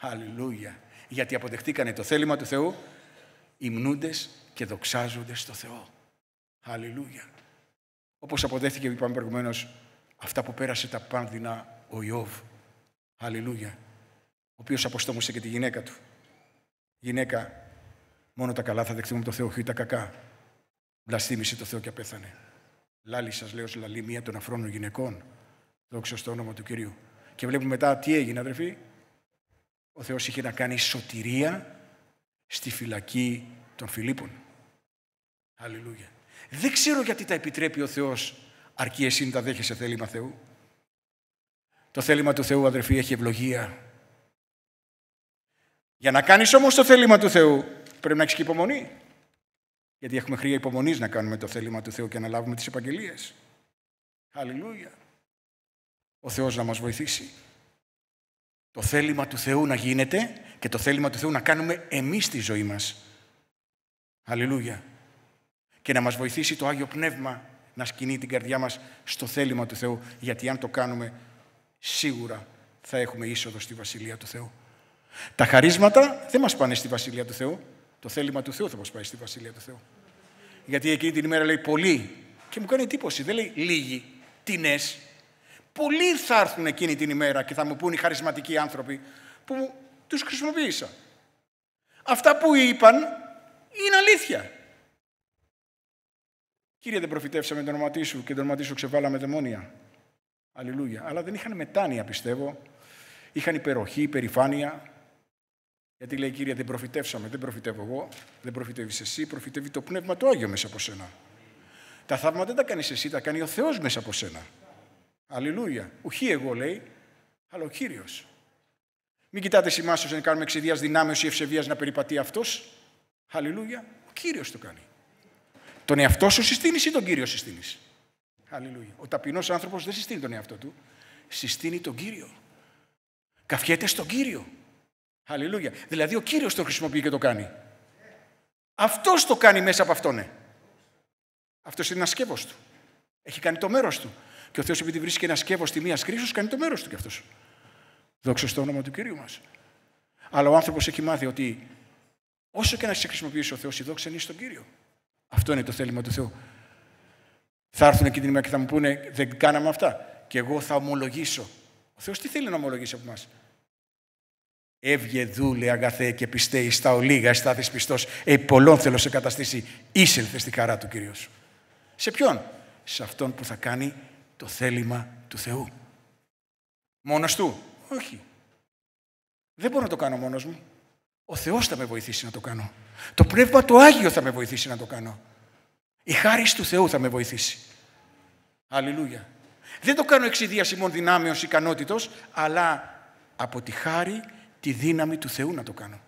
S1: Αλληλούια. Γιατί αποδεχτήκανε το θέλημα του Θεού, υμνούντες και δοξάζονται στο Θεό. Αλληλούια. Όπως αποδέχτηκε, είπαμε προηγουμένως, αυτά που πέρασε τα πάνδυνα ο Ιώβ, Αλληλούια, ο οποίος αποστόμωσε και τη γυναίκα του. Γυναίκα, μόνο τα καλά θα δεχτούμε το Θεό, όχι τα κακά. Βλαστήμησε το Θεό και απέθανε. Λάλη σας λέω, λαλή μία των αφρόνων γυναικών. Δόξα στο όνομα του Κυρίου. Και βλέπουμε μετά τι έγινε, αδερφοί. Ο Θεός είχε να κάνει σωτηρία στη φυλακή των Φιλίππων. Αλληλούια. Δεν ξέρω γιατί τα επιτρέπει ο Θεός, αρκεί εσύ να τα δέχεσαι θέλημα Θεού. Το θέλημα του Θεού, αδερφοί, έχει ευλογία. Για να κάνεις όμως το θέλημα του Θεού, πρέπει να έχεις και υπομονή. Γιατί έχουμε χρεια υπομονής να κάνουμε το θέλημα του Θεού και να λάβουμε τις επαγγελίες. Αλληλούια. Ο Θεός να μας βοηθήσει. Το θέλημα του Θεού να γίνεται και το θέλημα του Θεού να κάνουμε εμείς τη ζωή μας. Αλληλούια. Και να μας βοηθήσει το άγιο πνεύμα να σκηνεί την καρδιά μας στο θέλημα του Θεού. Γιατί αν το κάνουμε, σίγουρα θα έχουμε είσοδο στη Βασιλεία του Θεού. Τα χαρίσματα δεν μας πάνε στη Βασιλεία του Θεού. Το θέλημα του Θεού θα μας πάει στη Βασιλεία του Θεού. Γιατί εκείνη την ημέρα λέει «πολύ» Και μου κάνει εντύπωση, δεν λέει λίγοι, τινές. Πολλοί θα έρθουν εκείνη την ημέρα και θα μου πούν οι χαρισματικοί άνθρωποι που τους χρησιμοποίησα. Αυτά που είπαν είναι αλήθεια. Κύριε, δεν προφητεύσαμε το όνομα σου και το όνομα σου ξεβάλαμε δαιμόνια. Αλληλούια. Αλλά δεν είχαν μετάνοια, πιστεύω. Είχαν υπεροχή, υπερηφάνεια. Γιατί λέει, κύριε, δεν προφητεύσαμε. Δεν προφητεύω εγώ, δεν προφητεύεις εσύ, προφητεύει το πνεύμα το Άγιο μέσα από σένα. Τα θαύματα δεν τα κάνεις εσύ, τα κάνει ο Θεός μέσα από σένα. Αλληλούια. Ουχή εγώ λέει, αλλά ο κύριος. Μην κοιτάτε σημάσια να κάνουμε εξαιτία δυνάμεως ή ευσεβίας να περιπατεί αυτός. Αλληλούια. Ο κύριος το κάνει. Τον εαυτό σου συστήνεις ή τον κύριο συστήνεις. Αλληλούια. Ο ταπεινός άνθρωπος δεν συστήνει τον εαυτό του. Συστήνει τον κύριο. Καφιέται στον κύριο. Αλληλούια. Δηλαδή ο κύριος το χρησιμοποιεί και το κάνει. Αυτός το κάνει μέσα από αυτόν. Ναι. Αυτός είναι ένας σκεύος του. Έχει κάνει το μέρος του. Και ο Θεός, επειδή βρίσκει ένα σκεύο τη μία κρίση, κάνει το μέρος του κι αυτός. Δόξα στο όνομα του κυρίου μας. Αλλά ο άνθρωπος έχει μάθει ότι όσο και να σε χρησιμοποιήσει ο Θεός, η δόξα είναι στον κύριο. Αυτό είναι το θέλημα του Θεού. Θα έρθουν εκείνη την ημέρα και θα μου πούνε δεν κάναμε αυτά. Και εγώ θα ομολογήσω. Ο Θεός τι θέλει να ομολογήσει από εμάς. Έβγε δούλε αγαθέ και πιστεύει στα ολίγα, εστάθη πιστό. Ε, πολλών θέλω σε καταστήσει. Ήσελθε στη χαρά του κυρίω Σε ποιον, σε αυτόν που θα κάνει το θέλημα του Θεού. Μόνος του, όχι. Δεν μπορώ να το κάνω μόνος μου. Ο Θεός θα με βοηθήσει να το κάνω. Το Πνεύμα το Άγιο θα με βοηθήσει να το κάνω. Η χάρη του Θεού θα με βοηθήσει. Αλληλούια. Δεν το κάνω εξηδία ημών δυνάμεως ικανότητος, αλλά από τη χάρη τη δύναμη του Θεού να το κάνω.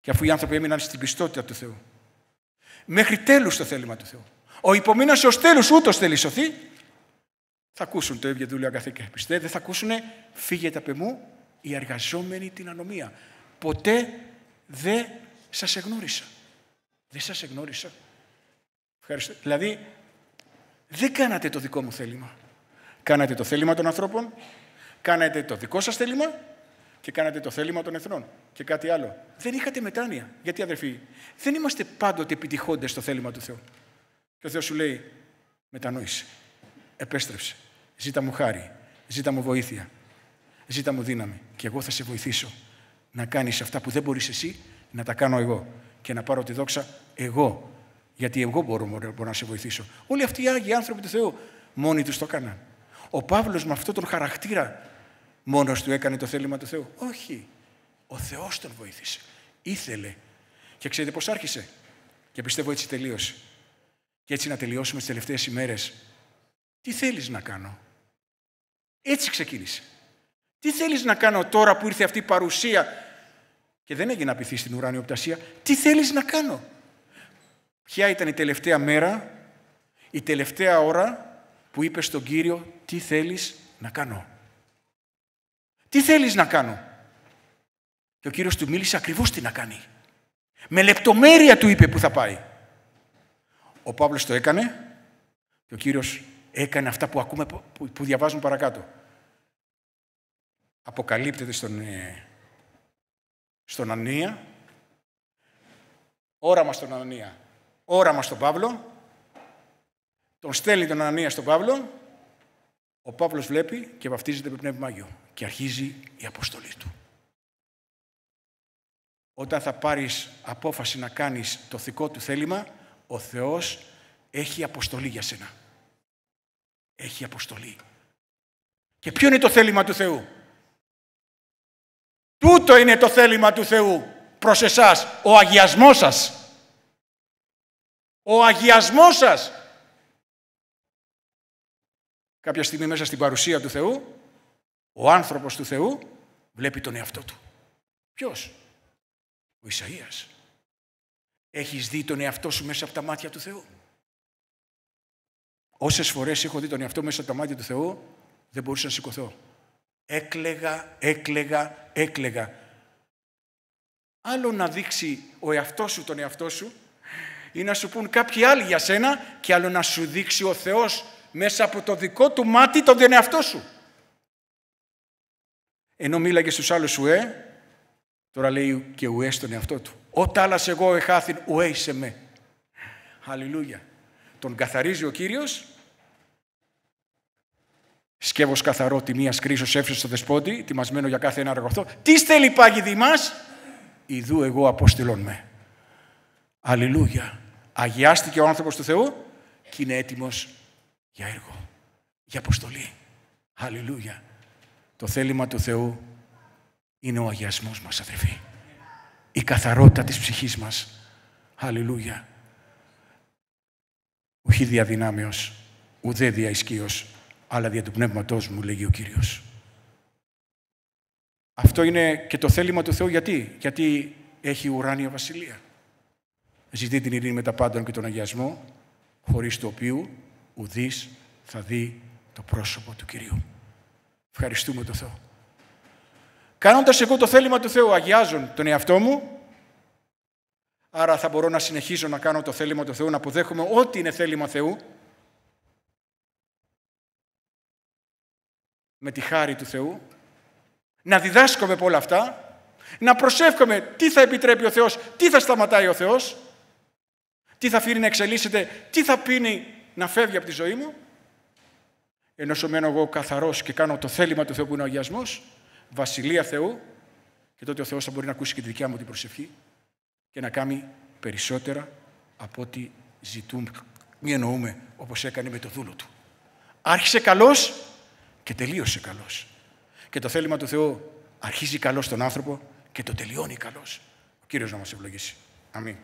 S1: Και αφού οι άνθρωποι έμειναν στην πιστότητα του Θεού. Μέχρι τέλους το θέλημα του Θεού. Ο υπομείνας ως τέλους ούτως θέλει σωθεί. Θα ακούσουν το έβγε δουλειά καθήκε. Πιστεύετε, δεν θα ακούσουν, φύγετε από εμού, οι εργαζόμενοι την ανομία. Ποτέ δεν σας εγνώρισα. Δεν σας εγνώρισα. Ευχαριστώ. Δηλαδή, δεν κάνατε το δικό μου θέλημα. Κάνατε το θέλημα των ανθρώπων, κάνατε το δικό σας θέλημα και κάνατε το θέλημα των εθνών. Και κάτι άλλο. Δεν είχατε μετάνοια. Γιατί, αδερφοί, δεν είμαστε πάντοτε επιτυχόντες στο θέλημα του Θεού. Και ο Θεός σου λέει, μετανόησε, επέστρεψε, ζήτα μου χάρη, ζήτα μου βοήθεια, ζήτα μου δύναμη και εγώ θα σε βοηθήσω να κάνεις αυτά που δεν μπορείς εσύ, να τα κάνω εγώ και να πάρω τη δόξα εγώ γιατί εγώ μπορώ, μπορώ να σε βοηθήσω. Όλοι αυτοί οι άγιοι άνθρωποι του Θεού μόνοι τους το έκαναν. Ο Παύλος με αυτόν τον χαρακτήρα μόνος του έκανε το θέλημα του Θεού. Όχι. Ο Θεός τον βοήθησε. Ήθελε. Και ξέρετε πώς άρχισε. Και πιστεύω έτσι τελείωσε. Και έτσι να τελειώσουμε τις τελευταίες ημέρες. Τι θέλεις να κάνω. Έτσι ξεκίνησε. Τι θέλεις να κάνω τώρα που ήρθε αυτή η παρουσία και δεν έγινε απειθή στην ουράνιο πτασία. Τι θέλεις να κάνω. Ποια ήταν η τελευταία μέρα, η τελευταία ώρα που είπες στον Κύριο τι θέλεις να κάνω. Τι θέλεις να κάνω. Και ο Κύριος του μίλησε ακριβώς τι να κάνει. Με λεπτομέρεια του είπε που θα πάει. Ο Παύλος το έκανε και ο Κύριος έκανε αυτά που, ακούμε, που διαβάζουμε παρακάτω. Αποκαλύπτεται στον, ε, στον Ανία, όραμα στον Ανία όραμα στον Παύλο, τον στέλνει τον Ανανία στον Παύλο, ο Παύλος βλέπει και βαφτίζεται με πνεύμα Άγιο και αρχίζει η αποστολή του. Όταν θα πάρεις απόφαση να κάνεις το θικό του θέλημα, ο Θεός έχει αποστολή για σένα. Έχει αποστολή. Και ποιο είναι το θέλημα του Θεού. Τούτο είναι το θέλημα του Θεού προς εσάς, ο αγιασμός σας. Ο αγιασμός σας. Κάποια στιγμή μέσα στην παρουσία του Θεού, ο άνθρωπος του Θεού βλέπει τον εαυτό του. Ποιος? Ο Ισαΐας. Έχεις δει τον εαυτό σου μέσα από τα μάτια του Θεού. Όσες φορές έχω δει τον εαυτό μέσα από τα μάτια του Θεού, δεν μπορούσα να σηκωθώ. Έκλεγα, έκλεγα, έκλεγα. Άλλο να δείξει ο εαυτός σου τον εαυτό σου, ή να σου πούν κάποιοι άλλοι για σένα και άλλο να σου δείξει ο Θεός μέσα από το δικό του μάτι τον τον εαυτό σου. Ενώ μίλαγε στους άλλους ουέ, τώρα λέει και ουέ στον εαυτό του. Ό άλλα εγώ εχάθην ουέ σε με. Αλληλούια. Τον καθαρίζει ο Κύριος Σκεύος καθαρό, τιμία κρίσος, κρίσο στο δεσπότη, ετοιμασμένο για κάθε ένα αργοθό. Τι θέλει πάγιδη μα, Ιδού εγώ αποστηλών με. Αλληλούια. Αγιάστηκε ο άνθρωπος του Θεού και είναι έτοιμος για έργο, για αποστολή. Αλληλούια. Το θέλημα του Θεού είναι ο αγιασμός μας, αδερφοί. Η καθαρότητα της ψυχής μας. Αλληλούια. Ουχή δια ουδέ δια αλλά δια του πνεύματός μου, λέγει ο Κύριος. Αυτό είναι και το θέλημα του Θεού γιατί. Γιατί έχει ουράνια βασιλεία ζητεί την ειρήνη με τα πάντων και τον αγιασμό, χωρίς το οποίο ουδής θα δει το πρόσωπο του Κυρίου. Ευχαριστούμε τον Θεό. Κανόντα εγώ το θέλημα του Θεού, αγιάζω τον εαυτό μου, άρα θα μπορώ να συνεχίζω να κάνω το θέλημα του Θεού, να αποδέχομαι ό,τι είναι θέλημα Θεού, με τη χάρη του Θεού, να διδάσκομαι από όλα αυτά, να προσεύχομαι τι θα επιτρέπει ο Θεός, τι θα σταματάει ο Θεός, τι θα αφήνει να εξελίσσεται, τι θα πίνει να φεύγει από τη ζωή μου. Ενώ μένω εγώ καθαρός και κάνω το θέλημα του Θεού που είναι ο αγιασμός, βασιλεία Θεού, και τότε ο Θεός θα μπορεί να ακούσει και τη δικιά μου την προσευχή και να κάνει περισσότερα από ό,τι ζητούμε Μην εννοούμε, όπως έκανε με το δούλο του. Άρχισε καλός και τελείωσε καλός. Και το θέλημα του Θεού αρχίζει καλός στον άνθρωπο και το τελειώνει καλός. Ο Κύριος να μας ευλογήσει. Αμήν.